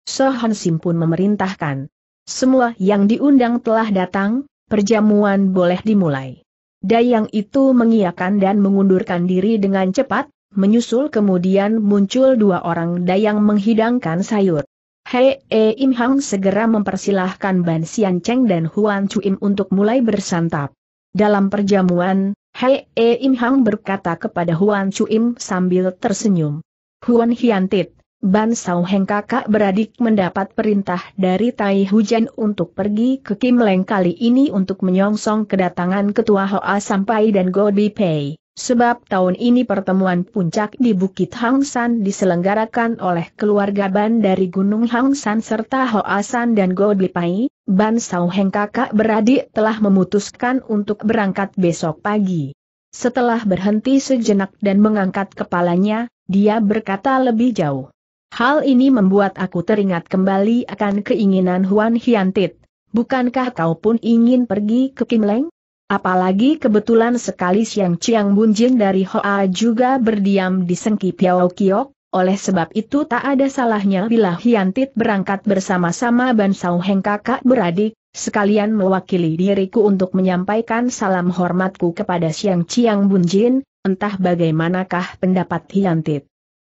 Sohan Sim pun memerintahkan. Semua yang diundang telah datang, perjamuan boleh dimulai. Dayang itu mengiakan dan mengundurkan diri dengan cepat, menyusul kemudian muncul dua orang dayang menghidangkan sayur. Hei e Im Hang segera mempersilahkan Ban Xian Cheng dan Huan Chuim untuk mulai bersantap. Dalam perjamuan, Hei e Im Hang berkata kepada Huan Chuim sambil tersenyum. Huan Hiantit, Ban Sao Heng kakak beradik mendapat perintah dari Tai Hujan untuk pergi ke Kim Leng kali ini untuk menyongsong kedatangan Ketua Hoa Sampai dan Go Bi Pei, sebab tahun ini pertemuan puncak di Bukit Hang San diselenggarakan oleh keluarga Ban dari Gunung Hang San serta Hoa San dan Go Bi Pei, Ban Sao Heng kakak beradik telah memutuskan untuk berangkat besok pagi. Setelah berhenti sejenak dan mengangkat kepalanya, dia berkata lebih jauh. Hal ini membuat aku teringat kembali akan keinginan Huan Hiantit. Bukankah kau pun ingin pergi ke Kim Leng? Apalagi kebetulan sekali Siang Chiang Bunjin dari Hoa juga berdiam di Sengki Piao Kiok, oleh sebab itu tak ada salahnya bila Hiantit berangkat bersama-sama Bansau Heng kakak beradik, sekalian mewakili diriku untuk menyampaikan salam hormatku kepada Siang Chiang Bunjin, entah bagaimanakah pendapat Hiantit.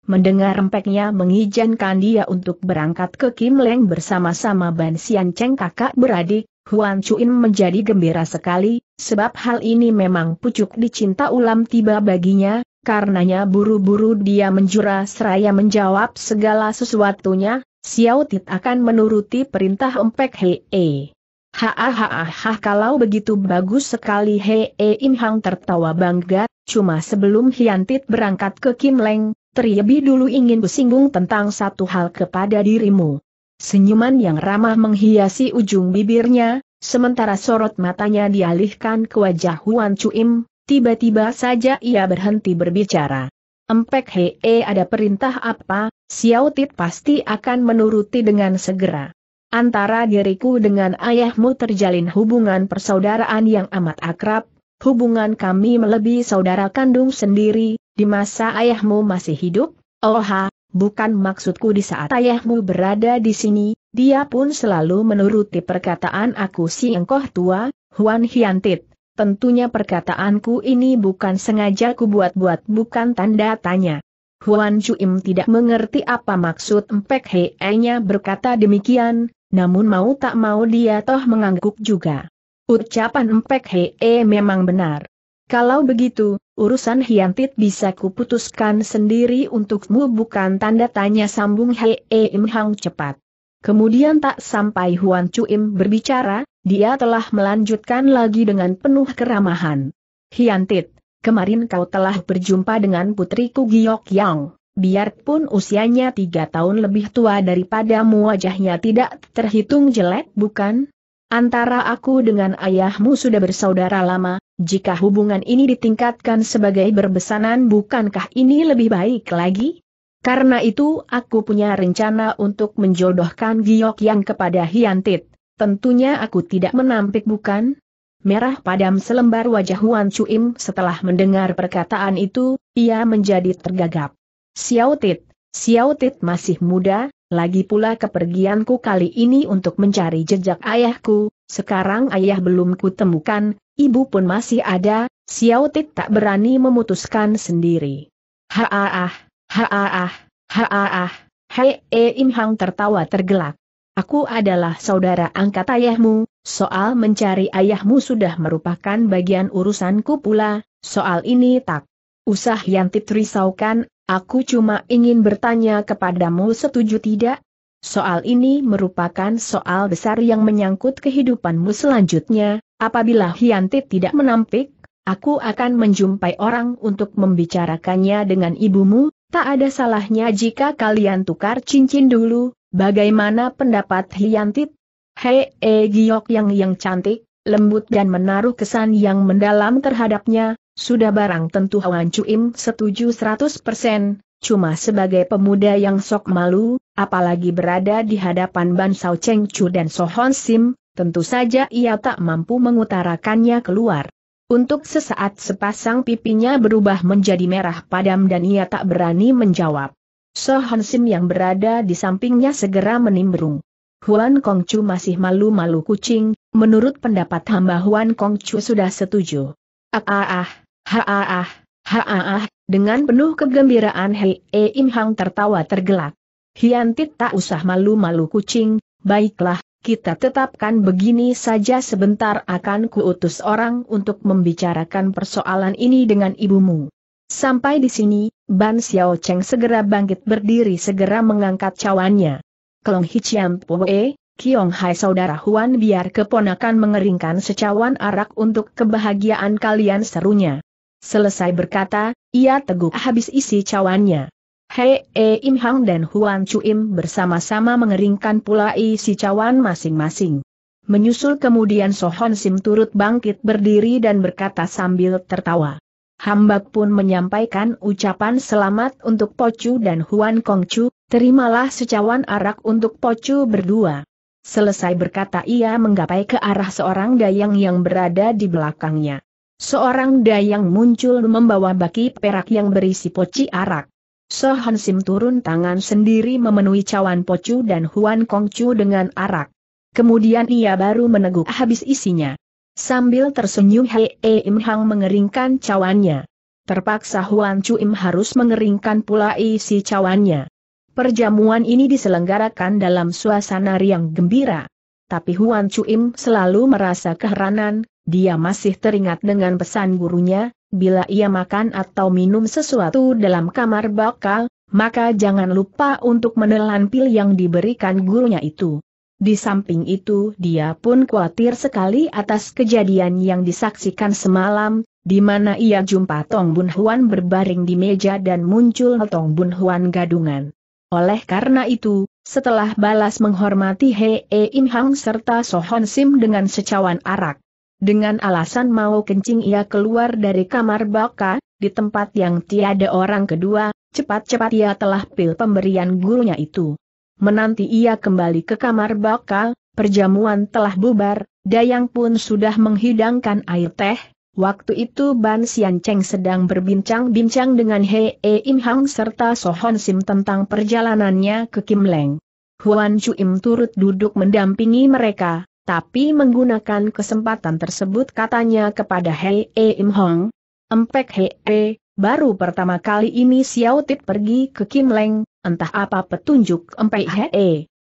Mendengar rempeknya mengizinkan dia untuk berangkat ke Kim Leng bersama-sama Ban Sian Cheng kakak beradik, Huan Chuin menjadi gembira sekali, sebab hal ini memang pucuk dicinta ulam tiba baginya, karenanya buru-buru dia menjura seraya menjawab segala sesuatunya, Xiao Tit akan menuruti perintah empek Hee. Hahaha, kalau begitu bagus sekali Hee Im Hang tertawa bangga, cuma sebelum Hian Tit berangkat ke Kim Leng, terlebih dulu ingin bersinggung tentang satu hal kepada dirimu. Senyuman yang ramah menghiasi ujung bibirnya, sementara sorot matanya dialihkan ke wajah Huan Chuim, tiba-tiba saja ia berhenti berbicara. Empek hee eh, ada perintah apa, Xiao Tit pasti akan menuruti dengan segera. Antara diriku dengan ayahmu terjalin hubungan persaudaraan yang amat akrab, hubungan kami melebihi saudara kandung sendiri, di masa ayahmu masih hidup? Oha, bukan maksudku di saat ayahmu berada di sini, dia pun selalu menuruti perkataan aku si engkoh tua, Huan Hiantit. Tentunya perkataanku ini bukan sengaja kubuat-buat bukan tanda tanya. Huan Chuim tidak mengerti apa maksud Empek Hei-nya berkata demikian, namun mau tak mau dia toh mengangguk juga. Ucapan Empek Hei memang benar. Kalau begitu, urusan Hiantit bisa kuputuskan sendiri untukmu bukan tanda tanya sambung Hei Im Hang cepat. Kemudian tak sampai Huan Chu Im berbicara, dia telah melanjutkan lagi dengan penuh keramahan. Hiantit, kemarin kau telah berjumpa dengan putriku Giok Yang. Biarpun usianya tiga tahun lebih tua daripadamu wajahnya tidak terhitung jelek bukan? Antara aku dengan ayahmu sudah bersaudara lama, jika hubungan ini ditingkatkan sebagai berbesanan bukankah ini lebih baik lagi? Karena itu aku punya rencana untuk menjodohkan Giok Yang kepada Hiantit. Tentunya aku tidak menampik bukan? Merah padam selembar wajah Huan Chuim setelah mendengar perkataan itu, ia menjadi tergagap. Xiao Tit, Xiao Tit masih muda, lagi pula kepergianku kali ini untuk mencari jejak ayahku, sekarang ayah belum kutemukan, ibu pun masih ada, Xiao Tit tak berani memutuskan sendiri. Haaah, haaah, haaah, hei e Im Hang tertawa tergelak. Aku adalah saudara angkat ayahmu, soal mencari ayahmu sudah merupakan bagian urusanku pula, soal ini tak usah Yantit risaukan, Aku cuma ingin bertanya kepadamu setuju tidak? Soal ini merupakan soal besar yang menyangkut kehidupanmu selanjutnya, apabila Hiantit tidak menampik, aku akan menjumpai orang untuk membicarakannya dengan ibumu, tak ada salahnya jika kalian tukar cincin dulu, bagaimana pendapat Hiantit? Hei, e Giok yang yang cantik, lembut dan menaruh kesan yang mendalam terhadapnya, sudah barang tentu Huan Cuim setuju 100%, cuma sebagai pemuda yang sok malu, apalagi berada di hadapan Ban Sao Cheng Chu dan Sohon Sim, tentu saja ia tak mampu mengutarakannya keluar. Untuk sesaat sepasang pipinya berubah menjadi merah padam dan ia tak berani menjawab. Sohon Sim yang berada di sampingnya segera menimbrung. Huan Kong Chu masih malu-malu kucing, menurut pendapat hamba Huan Kong Chu sudah setuju. Ah ah ah, Haaah, haaah, dengan penuh kegembiraan Hei e Im Hang tertawa tergelak. Hiantit tak usah malu-malu kucing, baiklah, kita tetapkan begini saja sebentar akan kuutus orang untuk membicarakan persoalan ini dengan ibumu. Sampai di sini, Ban Xiao Cheng segera bangkit berdiri segera mengangkat cawannya. Kelong Hiciam Poe, Kiong Hai Saudara Huan biar keponakan mengeringkan secawan arak untuk kebahagiaan kalian serunya. Selesai berkata, ia teguk habis isi cawannya. Hei E Im Hang dan Huan Chuim bersama-sama mengeringkan pula isi cawan masing-masing. Menyusul kemudian Sohon Sim turut bangkit berdiri dan berkata sambil tertawa. Hambak pun menyampaikan ucapan selamat untuk Pocu dan Huan Kong Chu. terimalah secawan arak untuk Pocu berdua. Selesai berkata ia menggapai ke arah seorang dayang yang berada di belakangnya. Seorang dayang muncul membawa baki perak yang berisi poci arak. So Han Sim turun tangan sendiri memenuhi cawan pocu dan Huan Kong Chu dengan arak. Kemudian ia baru meneguk habis isinya. Sambil tersenyum Hei -e Im Hang mengeringkan cawannya. Terpaksa Huan Chu Im harus mengeringkan pula isi cawannya. Perjamuan ini diselenggarakan dalam suasana riang gembira. Tapi Huan Chu Im selalu merasa keheranan dia masih teringat dengan pesan gurunya, bila ia makan atau minum sesuatu dalam kamar bakal, maka jangan lupa untuk menelan pil yang diberikan gurunya itu. Di samping itu dia pun khawatir sekali atas kejadian yang disaksikan semalam, di mana ia jumpa Tong Bun Huan berbaring di meja dan muncul Tong Bun Huan gadungan. Oleh karena itu, setelah balas menghormati He E Im Hang serta Sohon Sim dengan secawan arak, dengan alasan mau kencing ia keluar dari kamar baka, di tempat yang tiada orang kedua, cepat-cepat ia telah pil pemberian gurunya itu. Menanti ia kembali ke kamar baka, perjamuan telah bubar, Dayang pun sudah menghidangkan air teh, waktu itu Ban Sian Cheng sedang berbincang-bincang dengan He E Im Hang serta Sohon Sim tentang perjalanannya ke Kim Leng. Huan Chu Im turut duduk mendampingi mereka tapi menggunakan kesempatan tersebut katanya kepada Hei e Im Hong, Empek Hei e, baru pertama kali ini Xiao Tit pergi ke Kim Leng, entah apa petunjuk Empek Hei e.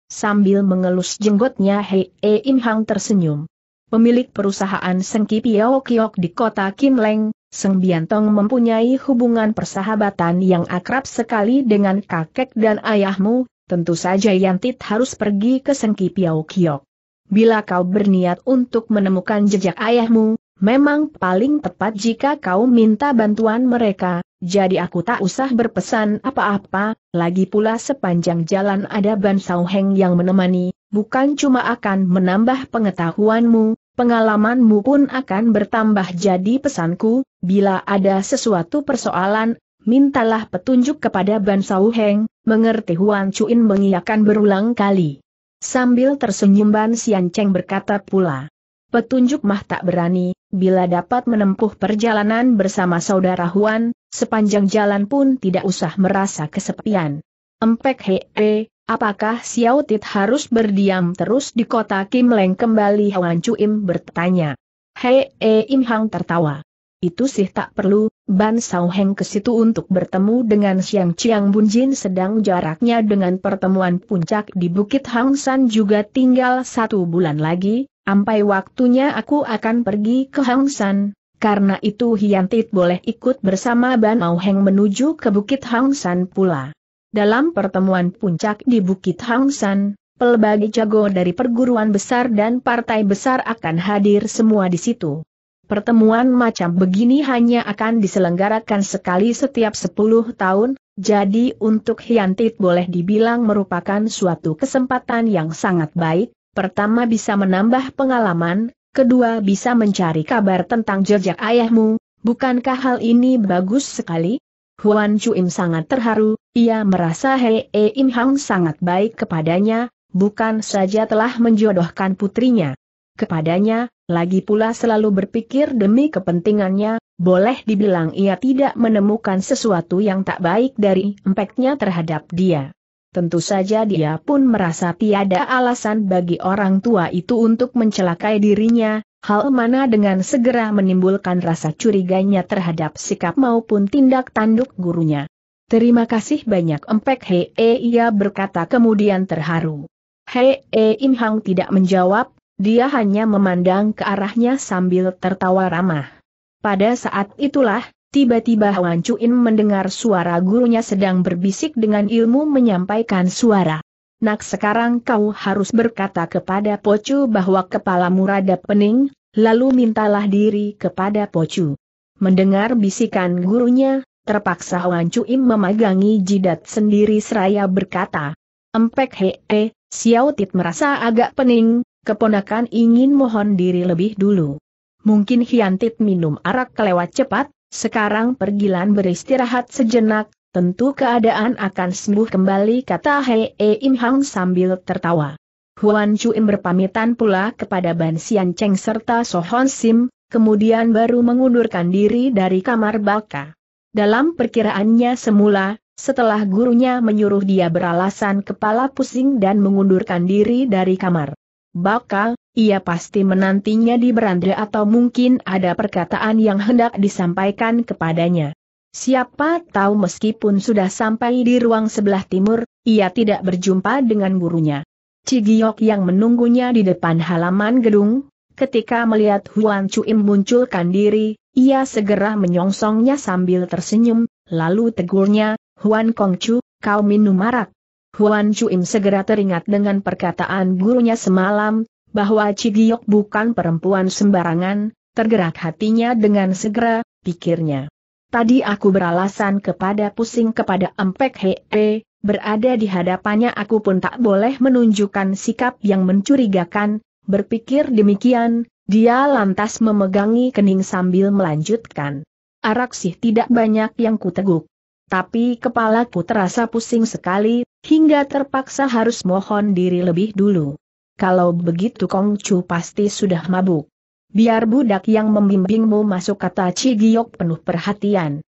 Sambil mengelus jenggotnya Hei e Im Hong tersenyum. Pemilik perusahaan Sengki Piao Kiok di kota Kim Leng, Seng Biantong mempunyai hubungan persahabatan yang akrab sekali dengan kakek dan ayahmu, tentu saja Yantit harus pergi ke Sengki Piao Kiok. Bila kau berniat untuk menemukan jejak ayahmu, memang paling tepat jika kau minta bantuan mereka, jadi aku tak usah berpesan apa-apa, lagi pula sepanjang jalan ada Ban Sauheng yang menemani, bukan cuma akan menambah pengetahuanmu, pengalamanmu pun akan bertambah jadi pesanku, bila ada sesuatu persoalan, mintalah petunjuk kepada Ban Sauheng, mengerti Huan Chuin mengiyakan berulang kali. Sambil tersenyum Ban Sian Cheng berkata pula. Petunjuk mah tak berani, bila dapat menempuh perjalanan bersama saudara Huan, sepanjang jalan pun tidak usah merasa kesepian. Empek hee, -he, apakah Xiao Tit harus berdiam terus di kota Kim Leng kembali Huan Im bertanya. Hee Im Hang tertawa. Itu sih tak perlu, Ban Sao Heng ke situ untuk bertemu dengan Siang Chiang Bunjin sedang jaraknya dengan pertemuan puncak di Bukit Hang San juga tinggal satu bulan lagi, ampai waktunya aku akan pergi ke Hang San. Karena itu Hiantit boleh ikut bersama Ban Ao Heng menuju ke Bukit Hang San pula. Dalam pertemuan puncak di Bukit Hang San, pelbagai jago dari perguruan besar dan partai besar akan hadir semua di situ. Pertemuan macam begini hanya akan diselenggarakan sekali setiap 10 tahun, jadi untuk Hyantit boleh dibilang merupakan suatu kesempatan yang sangat baik, pertama bisa menambah pengalaman, kedua bisa mencari kabar tentang jejak ayahmu, bukankah hal ini bagus sekali? Huan Chuim sangat terharu, ia merasa Hei Im Hang sangat baik kepadanya, bukan saja telah menjodohkan putrinya kepadanya, lagi pula selalu berpikir demi kepentingannya, boleh dibilang ia tidak menemukan sesuatu yang tak baik dari empeknya terhadap dia. Tentu saja dia pun merasa tiada alasan bagi orang tua itu untuk mencelakai dirinya, hal mana dengan segera menimbulkan rasa curiganya terhadap sikap maupun tindak tanduk gurunya. Terima kasih banyak Empek Hee. ia berkata kemudian terharu. Hee Im Hang tidak menjawab, dia hanya memandang ke arahnya sambil tertawa ramah. Pada saat itulah, tiba-tiba Wan Cuin mendengar suara gurunya sedang berbisik dengan ilmu menyampaikan suara. Nak sekarang kau harus berkata kepada Pocu bahwa kepalamu rada pening, lalu mintalah diri kepada Pocu. Mendengar bisikan gurunya, terpaksa Wan Cuim memagangi jidat sendiri seraya berkata, Empek hee, Xiao Tit merasa agak pening, keponakan ingin mohon diri lebih dulu. Mungkin Hiantit minum arak kelewat cepat, sekarang pergilan beristirahat sejenak, tentu keadaan akan sembuh kembali kata Hei e Im Hang sambil tertawa. Huan Chuin berpamitan pula kepada Ban Sian Cheng serta Sohon Sim, kemudian baru mengundurkan diri dari kamar Balka. Dalam perkiraannya semula, setelah gurunya menyuruh dia beralasan kepala pusing dan mengundurkan diri dari kamar bakal, ia pasti menantinya di beranda atau mungkin ada perkataan yang hendak disampaikan kepadanya. Siapa tahu meskipun sudah sampai di ruang sebelah timur, ia tidak berjumpa dengan gurunya. Cigiok yang menunggunya di depan halaman gedung, ketika melihat Huan Chuim munculkan diri, ia segera menyongsongnya sambil tersenyum, lalu tegurnya, Huan Kongcu, kau minum marak. Huan Chuim segera teringat dengan perkataan gurunya semalam, bahwa Cigiok bukan perempuan sembarangan, tergerak hatinya dengan segera, pikirnya. Tadi aku beralasan kepada pusing kepada Empek Hee, berada di hadapannya aku pun tak boleh menunjukkan sikap yang mencurigakan, berpikir demikian, dia lantas memegangi kening sambil melanjutkan. Arak tidak banyak yang kuteguk. Tapi kepalaku terasa pusing sekali, hingga terpaksa harus mohon diri lebih dulu. Kalau begitu Kong Chu pasti sudah mabuk. Biar budak yang membimbingmu masuk kata Cigiok penuh perhatian.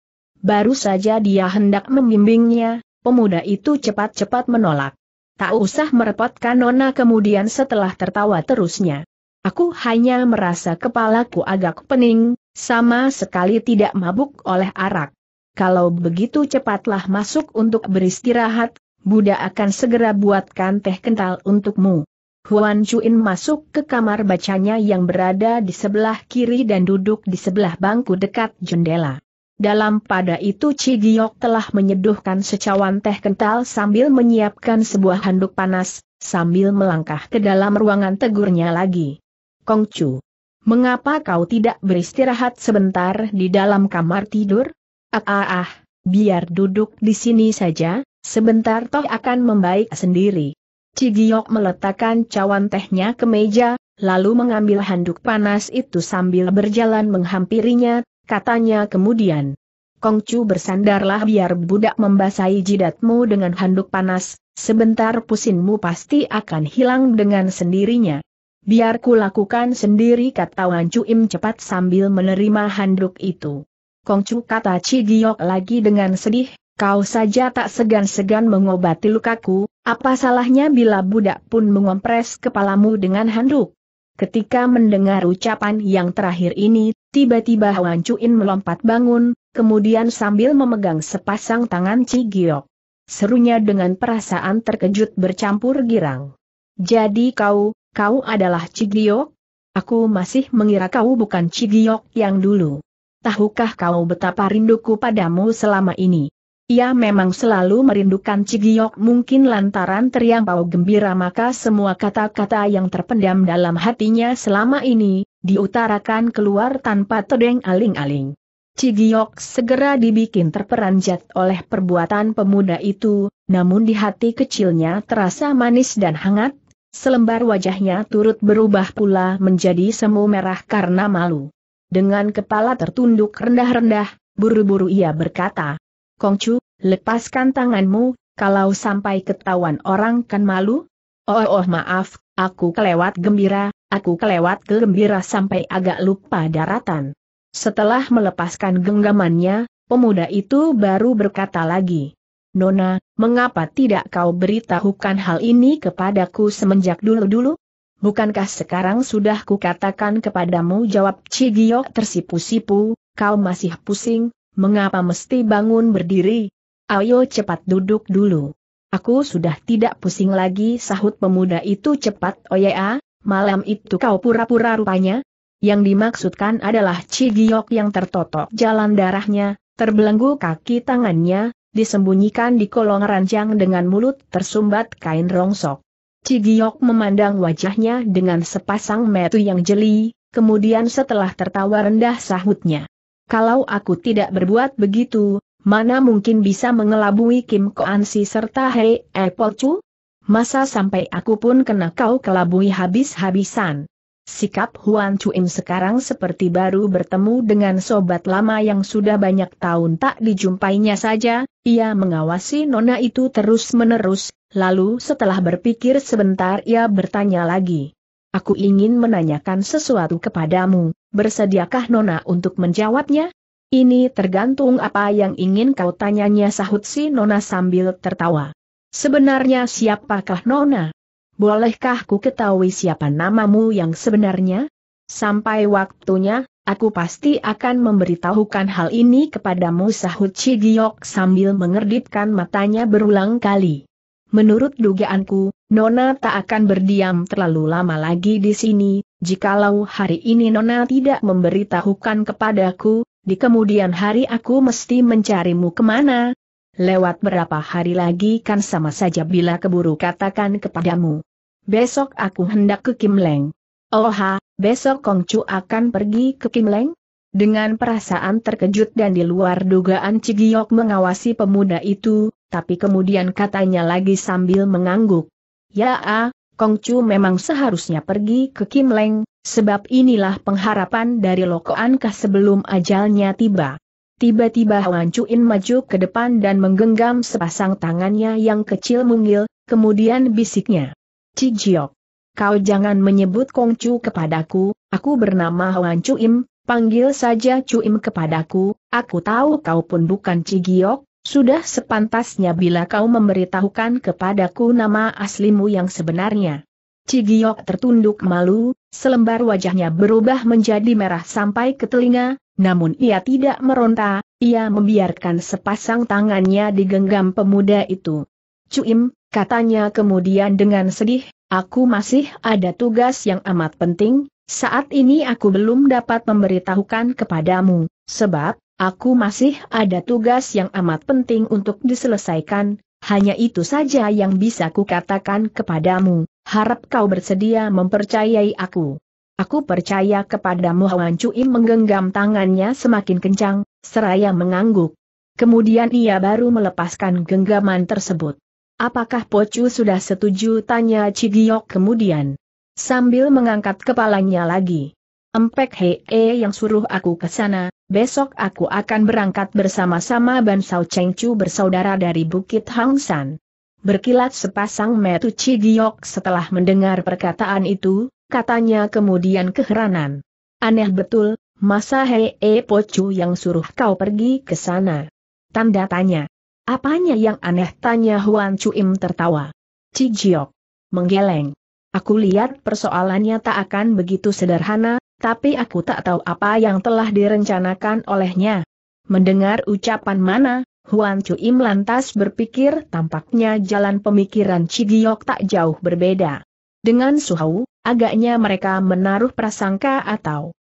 Baru saja dia hendak membimbingnya, pemuda itu cepat-cepat menolak. Tak usah merepotkan Nona kemudian setelah tertawa terusnya. Aku hanya merasa kepalaku agak pening, sama sekali tidak mabuk oleh arak. Kalau begitu cepatlah masuk untuk beristirahat, Buddha akan segera buatkan teh kental untukmu. Huan Chuin masuk ke kamar bacanya yang berada di sebelah kiri dan duduk di sebelah bangku dekat jendela. Dalam pada itu Cigiok telah menyeduhkan secawan teh kental sambil menyiapkan sebuah handuk panas, sambil melangkah ke dalam ruangan tegurnya lagi. Kong Kongcu, mengapa kau tidak beristirahat sebentar di dalam kamar tidur? Ah ah ah, biar duduk di sini saja, Sebentar toh akan membaik sendiri. Cigiok meletakkan cawan tehnya ke meja, lalu mengambil handuk panas itu sambil berjalan menghampirinya, katanya kemudian. Kongcu bersandarlah biar budak membasahi jidatmu dengan handuk panas, sebentar pusinmu pasti akan hilang dengan sendirinya. Biar ku lakukan sendiri kata Wan Im cepat sambil menerima handuk itu. Kongcu kata Cigiok lagi dengan sedih, Kau saja tak segan-segan mengobati lukaku, apa salahnya bila budak pun mengompres kepalamu dengan handuk? Ketika mendengar ucapan yang terakhir ini, tiba-tiba Wan Cuin melompat bangun, kemudian sambil memegang sepasang tangan Cigiok. Serunya dengan perasaan terkejut bercampur girang. Jadi kau, kau adalah Cigiok? Aku masih mengira kau bukan Cigiok yang dulu. Tahukah kau betapa rinduku padamu selama ini? Ia memang selalu merindukan Cigiok mungkin lantaran teriampau gembira maka semua kata-kata yang terpendam dalam hatinya selama ini, diutarakan keluar tanpa todeng aling-aling. Cigiok segera dibikin terperanjat oleh perbuatan pemuda itu, namun di hati kecilnya terasa manis dan hangat, selembar wajahnya turut berubah pula menjadi semu merah karena malu. Dengan kepala tertunduk rendah-rendah, buru-buru ia berkata, Kongcu, lepaskan tanganmu, kalau sampai ketahuan orang kan malu? Oh, oh, oh maaf, aku kelewat gembira, aku kelewat gembira sampai agak lupa daratan. Setelah melepaskan genggamannya, pemuda itu baru berkata lagi. Nona, mengapa tidak kau beritahukan hal ini kepadaku semenjak dulu-dulu? Bukankah sekarang sudah kukatakan kepadamu jawab Cigiok tersipu-sipu, kau masih pusing, mengapa mesti bangun berdiri? Ayo cepat duduk dulu. Aku sudah tidak pusing lagi sahut pemuda itu cepat oya, oh malam itu kau pura-pura rupanya? Yang dimaksudkan adalah Cigiok yang tertotok jalan darahnya, terbelenggu kaki tangannya, disembunyikan di kolong ranjang dengan mulut tersumbat kain rongsok. Cigiok memandang wajahnya dengan sepasang metu yang jeli, kemudian setelah tertawa rendah sahutnya. Kalau aku tidak berbuat begitu, mana mungkin bisa mengelabui Kim Koansi serta Hei E Chu? Masa sampai aku pun kena kau kelabui habis-habisan. Sikap Huan Chuim sekarang seperti baru bertemu dengan sobat lama yang sudah banyak tahun tak dijumpainya saja, ia mengawasi nona itu terus-menerus, lalu setelah berpikir sebentar ia bertanya lagi. Aku ingin menanyakan sesuatu kepadamu, bersediakah Nona untuk menjawabnya? Ini tergantung apa yang ingin kau tanyanya sahut si Nona sambil tertawa. Sebenarnya siapakah Nona? Bolehkah ku ketahui siapa namamu yang sebenarnya? Sampai waktunya, aku pasti akan memberitahukan hal ini kepadamu sahut Cigiok sambil mengerdipkan matanya berulang kali. Menurut dugaanku, Nona tak akan berdiam terlalu lama lagi di sini, jikalau hari ini Nona tidak memberitahukan kepadaku, di kemudian hari aku mesti mencarimu kemana. Lewat berapa hari lagi kan sama saja bila keburu katakan kepadamu. Besok aku hendak ke Kim Kimleng. Oha, besok Kong Chu akan pergi ke Kim Leng? Dengan perasaan terkejut dan di luar dugaan Cigiok mengawasi pemuda itu, tapi kemudian katanya lagi sambil mengangguk. Ya, ah, Kongcu memang seharusnya pergi ke Kim Leng, sebab inilah pengharapan dari Loko Ankah sebelum ajalnya tiba. Tiba-tiba Wan In maju ke depan dan menggenggam sepasang tangannya yang kecil mungil, kemudian bisiknya. Jiok, kau jangan menyebut Kongcu kepadaku, aku bernama Wan Cuim, panggil saja Cuim kepadaku, aku tahu kau pun bukan Cigiok, sudah sepantasnya bila kau memberitahukan kepadaku nama aslimu yang sebenarnya. Cigiok tertunduk malu, selembar wajahnya berubah menjadi merah sampai ke telinga, namun ia tidak meronta, ia membiarkan sepasang tangannya digenggam pemuda itu. Cuim, katanya kemudian dengan sedih, aku masih ada tugas yang amat penting, saat ini aku belum dapat memberitahukan kepadamu, sebab, Aku masih ada tugas yang amat penting untuk diselesaikan, hanya itu saja yang bisa kukatakan kepadamu, harap kau bersedia mempercayai aku. Aku percaya kepadamu Hwan Cui menggenggam tangannya semakin kencang, seraya mengangguk. Kemudian ia baru melepaskan genggaman tersebut. Apakah Pocu sudah setuju? Tanya Cigiok kemudian. Sambil mengangkat kepalanya lagi. Empek Hee yang suruh aku ke sana, besok aku akan berangkat bersama-sama Ban Sao Cheng Chu bersaudara dari Bukit Hang San. Berkilat sepasang metu Giok setelah mendengar perkataan itu, katanya kemudian keheranan. Aneh betul, masa Hei e Chu yang suruh kau pergi ke sana? Tanda tanya. Apanya yang aneh tanya Huan Chuim tertawa. Giok. Menggeleng. Aku lihat persoalannya tak akan begitu sederhana, tapi aku tak tahu apa yang telah direncanakan olehnya. Mendengar ucapan mana, Huan Chuim lantas berpikir tampaknya jalan pemikiran Cigiok tak jauh berbeda. Dengan Suhau, agaknya mereka menaruh prasangka atau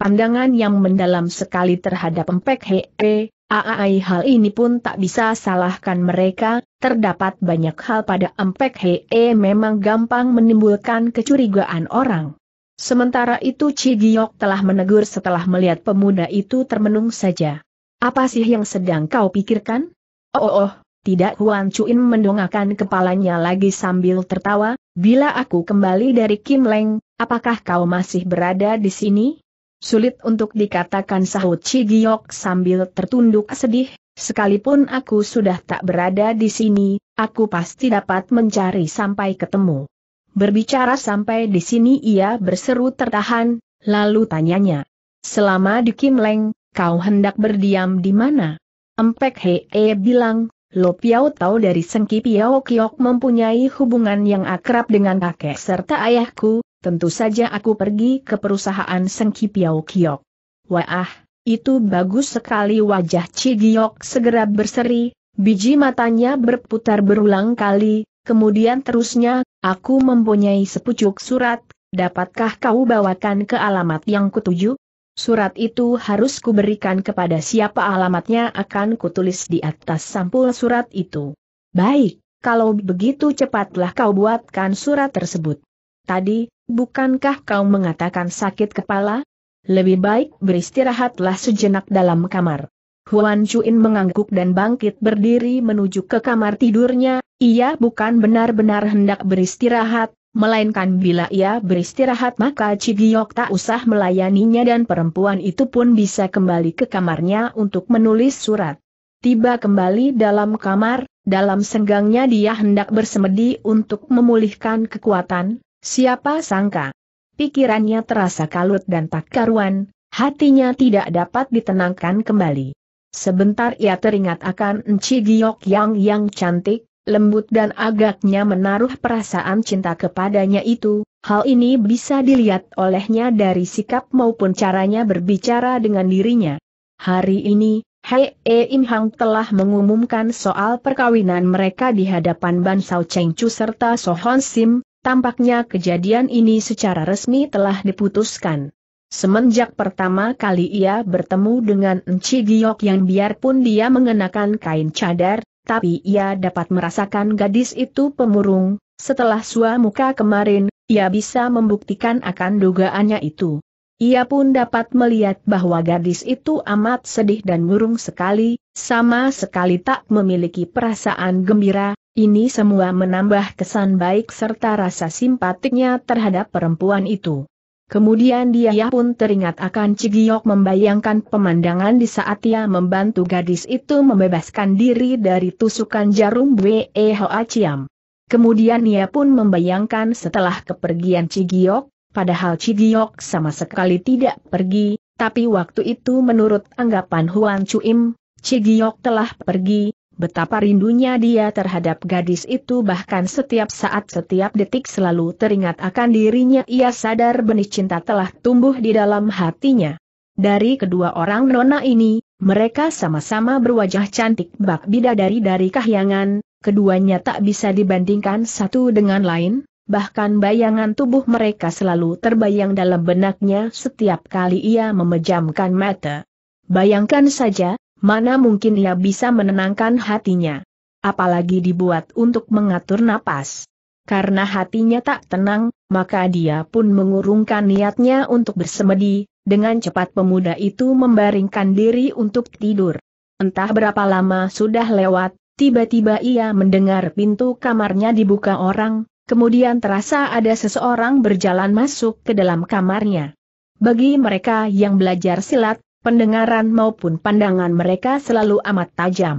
pandangan yang mendalam sekali terhadap Empek Hee, Aai hal ini pun tak bisa salahkan mereka, terdapat banyak hal pada Empek Hee memang gampang menimbulkan kecurigaan orang. Sementara itu Cigiok telah menegur setelah melihat pemuda itu termenung saja. Apa sih yang sedang kau pikirkan? Oh, oh, oh tidak Huan Chuin mendongakkan kepalanya lagi sambil tertawa, bila aku kembali dari Kim Leng, apakah kau masih berada di sini? Sulit untuk dikatakan sahut Cigiok sambil tertunduk sedih, sekalipun aku sudah tak berada di sini, aku pasti dapat mencari sampai ketemu. Berbicara sampai di sini ia berseru tertahan, lalu tanyanya. Selama di Kim Leng, kau hendak berdiam di mana? Empek Hee bilang, Lo Piao tahu dari Sengki Piao Kiok mempunyai hubungan yang akrab dengan kakek serta ayahku, tentu saja aku pergi ke perusahaan Sengki Piao Kiok. Wah, itu bagus sekali wajah Cigiok segera berseri, biji matanya berputar berulang kali, kemudian terusnya, aku mempunyai sepucuk surat, dapatkah kau bawakan ke alamat yang kutuju? Surat itu harus kuberikan kepada siapa alamatnya akan kutulis di atas sampul surat itu. Baik, kalau begitu cepatlah kau buatkan surat tersebut. Tadi, bukankah kau mengatakan sakit kepala? Lebih baik beristirahatlah sejenak dalam kamar. Huan Chuin mengangguk dan bangkit berdiri menuju ke kamar tidurnya, ia bukan benar-benar hendak beristirahat, melainkan bila ia beristirahat maka Cigiok tak usah melayaninya dan perempuan itu pun bisa kembali ke kamarnya untuk menulis surat. Tiba kembali dalam kamar, dalam senggangnya dia hendak bersemedi untuk memulihkan kekuatan, siapa sangka. Pikirannya terasa kalut dan tak karuan, hatinya tidak dapat ditenangkan kembali. Sebentar ia teringat akan Enci Giok yang yang cantik, lembut dan agaknya menaruh perasaan cinta kepadanya itu, hal ini bisa dilihat olehnya dari sikap maupun caranya berbicara dengan dirinya. Hari ini, Hei e In telah mengumumkan soal perkawinan mereka di hadapan Ban Sao Cheng Chu serta Sohon Sim, tampaknya kejadian ini secara resmi telah diputuskan. Semenjak pertama kali ia bertemu dengan Enci Giok yang biarpun dia mengenakan kain cadar, tapi ia dapat merasakan gadis itu pemurung, setelah sua muka kemarin, ia bisa membuktikan akan dugaannya itu. Ia pun dapat melihat bahwa gadis itu amat sedih dan murung sekali, sama sekali tak memiliki perasaan gembira, ini semua menambah kesan baik serta rasa simpatiknya terhadap perempuan itu. Kemudian dia pun teringat akan Cigiok membayangkan pemandangan di saat ia membantu gadis itu membebaskan diri dari tusukan jarum Wee e Aciam. Kemudian ia pun membayangkan setelah kepergian Cigiok, padahal Cigiok sama sekali tidak pergi, tapi waktu itu menurut anggapan Huan Chuim, Cigiok telah pergi, betapa rindunya dia terhadap gadis itu bahkan setiap saat setiap detik selalu teringat akan dirinya ia sadar benih cinta telah tumbuh di dalam hatinya. Dari kedua orang nona ini, mereka sama-sama berwajah cantik bak bidadari dari kahyangan, keduanya tak bisa dibandingkan satu dengan lain, bahkan bayangan tubuh mereka selalu terbayang dalam benaknya setiap kali ia memejamkan mata. Bayangkan saja, Mana mungkin ia bisa menenangkan hatinya. Apalagi dibuat untuk mengatur napas. Karena hatinya tak tenang, maka dia pun mengurungkan niatnya untuk bersemedi, dengan cepat pemuda itu membaringkan diri untuk tidur. Entah berapa lama sudah lewat, tiba-tiba ia mendengar pintu kamarnya dibuka orang, kemudian terasa ada seseorang berjalan masuk ke dalam kamarnya. Bagi mereka yang belajar silat, pendengaran maupun pandangan mereka selalu amat tajam.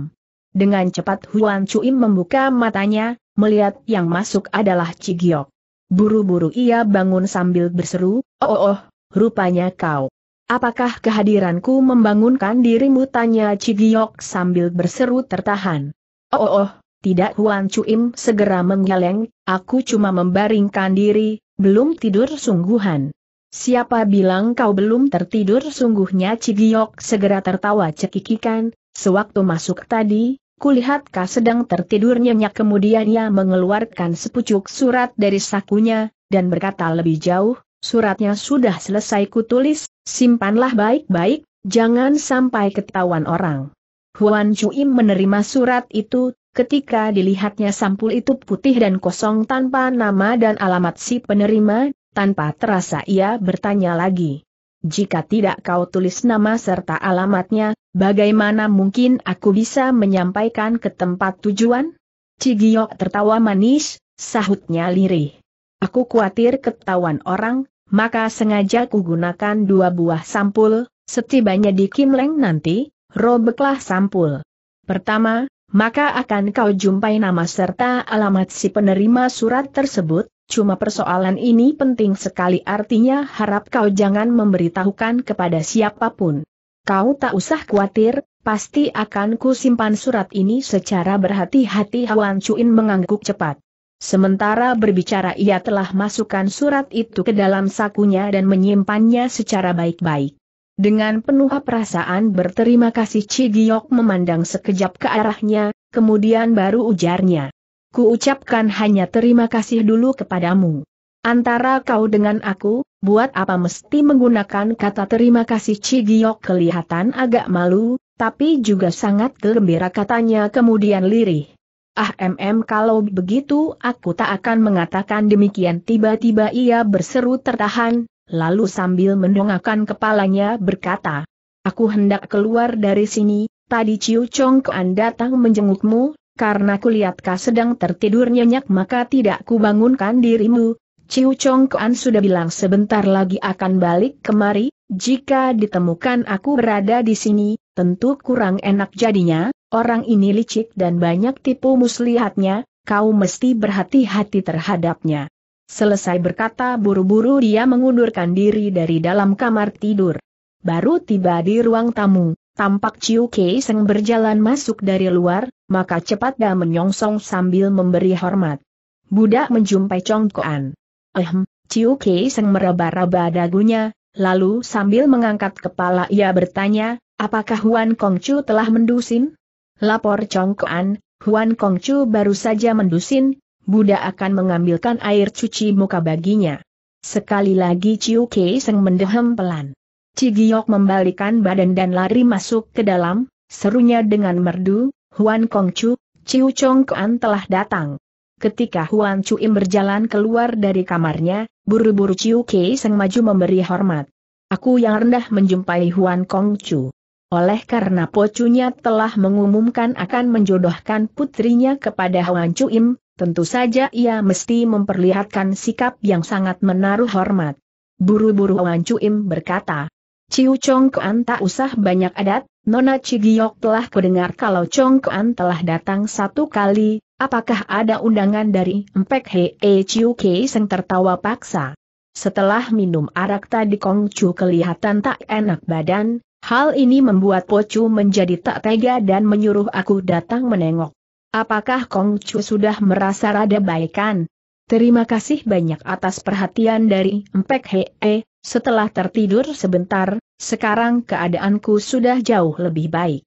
Dengan cepat Huan Cui membuka matanya, melihat yang masuk adalah Cigiok. Buru-buru ia bangun sambil berseru, oh, oh, oh rupanya kau. Apakah kehadiranku membangunkan dirimu? Tanya Cigiok sambil berseru tertahan. Oh, oh, oh tidak Huan Cuim segera menggeleng, aku cuma membaringkan diri, belum tidur sungguhan. Siapa bilang kau belum tertidur sungguhnya Cigiok segera tertawa cekikikan, sewaktu masuk tadi, kulihat kau sedang tertidur nyenyak kemudian ia mengeluarkan sepucuk surat dari sakunya, dan berkata lebih jauh, suratnya sudah selesai kutulis, simpanlah baik-baik, jangan sampai ketahuan orang. Huan Cui menerima surat itu, ketika dilihatnya sampul itu putih dan kosong tanpa nama dan alamat si penerima, tanpa terasa ia bertanya lagi. Jika tidak kau tulis nama serta alamatnya, bagaimana mungkin aku bisa menyampaikan ke tempat tujuan? Cigiok tertawa manis, sahutnya lirih. Aku khawatir ketahuan orang, maka sengaja kugunakan dua buah sampul, setibanya di Kimleng nanti, robeklah sampul. Pertama, maka akan kau jumpai nama serta alamat si penerima surat tersebut, Cuma persoalan ini penting sekali artinya harap kau jangan memberitahukan kepada siapapun. Kau tak usah khawatir, pasti akan ku simpan surat ini secara berhati-hati Hwan Chuin mengangguk cepat. Sementara berbicara ia telah masukkan surat itu ke dalam sakunya dan menyimpannya secara baik-baik. Dengan penuh perasaan berterima kasih Chi Giok memandang sekejap ke arahnya, kemudian baru ujarnya ku ucapkan hanya terima kasih dulu kepadamu. Antara kau dengan aku, buat apa mesti menggunakan kata terima kasih Cigiok kelihatan agak malu, tapi juga sangat gembira katanya kemudian lirih. Ah mm kalau begitu aku tak akan mengatakan demikian tiba-tiba ia berseru tertahan, lalu sambil mendongakkan kepalanya berkata, Aku hendak keluar dari sini, tadi Ciu Chong Kuan datang menjengukmu, karena kulihat kau sedang tertidur nyenyak maka tidak kubangunkan dirimu. Ciu Chong Kuan sudah bilang sebentar lagi akan balik kemari, jika ditemukan aku berada di sini, tentu kurang enak jadinya, orang ini licik dan banyak tipu muslihatnya, kau mesti berhati-hati terhadapnya. Selesai berkata buru-buru dia mengundurkan diri dari dalam kamar tidur. Baru tiba di ruang tamu, tampak Chiu Kei Seng berjalan masuk dari luar, maka cepat dia menyongsong sambil memberi hormat. Budak menjumpai Chong Koan. Ehem, Chiu Kei Seng meraba-raba dagunya, lalu sambil mengangkat kepala ia bertanya, apakah Huan Kong Chu telah mendusin? Lapor Chong Koan, Huan Kong Chu baru saja mendusin, Buddha akan mengambilkan air cuci muka baginya. Sekali lagi Chiu Kei Seng mendehem pelan. Cigiok membalikan badan dan lari masuk ke dalam, serunya dengan merdu, Huan Kongcu, Ciu Chong Kuan telah datang. Ketika Huan Chuim berjalan keluar dari kamarnya, buru-buru Ciu Kei Seng maju memberi hormat. Aku yang rendah menjumpai Huan Kongcu. Oleh karena pocunya telah mengumumkan akan menjodohkan putrinya kepada Huan Chuim, tentu saja ia mesti memperlihatkan sikap yang sangat menaruh hormat. Buru-buru Huan Chuim berkata, Ciu Chong Kuan tak usah banyak adat, Nona Cigiok telah kudengar kalau Chong Kuan telah datang satu kali, apakah ada undangan dari Empek Hee Ciu Kei Seng tertawa paksa. Setelah minum arak tadi Kong Chu kelihatan tak enak badan, hal ini membuat Po Chu menjadi tak tega dan menyuruh aku datang menengok. Apakah Kong Chu sudah merasa rada baikan? Terima kasih banyak atas perhatian dari Empek Hee, setelah tertidur sebentar, sekarang keadaanku sudah jauh lebih baik.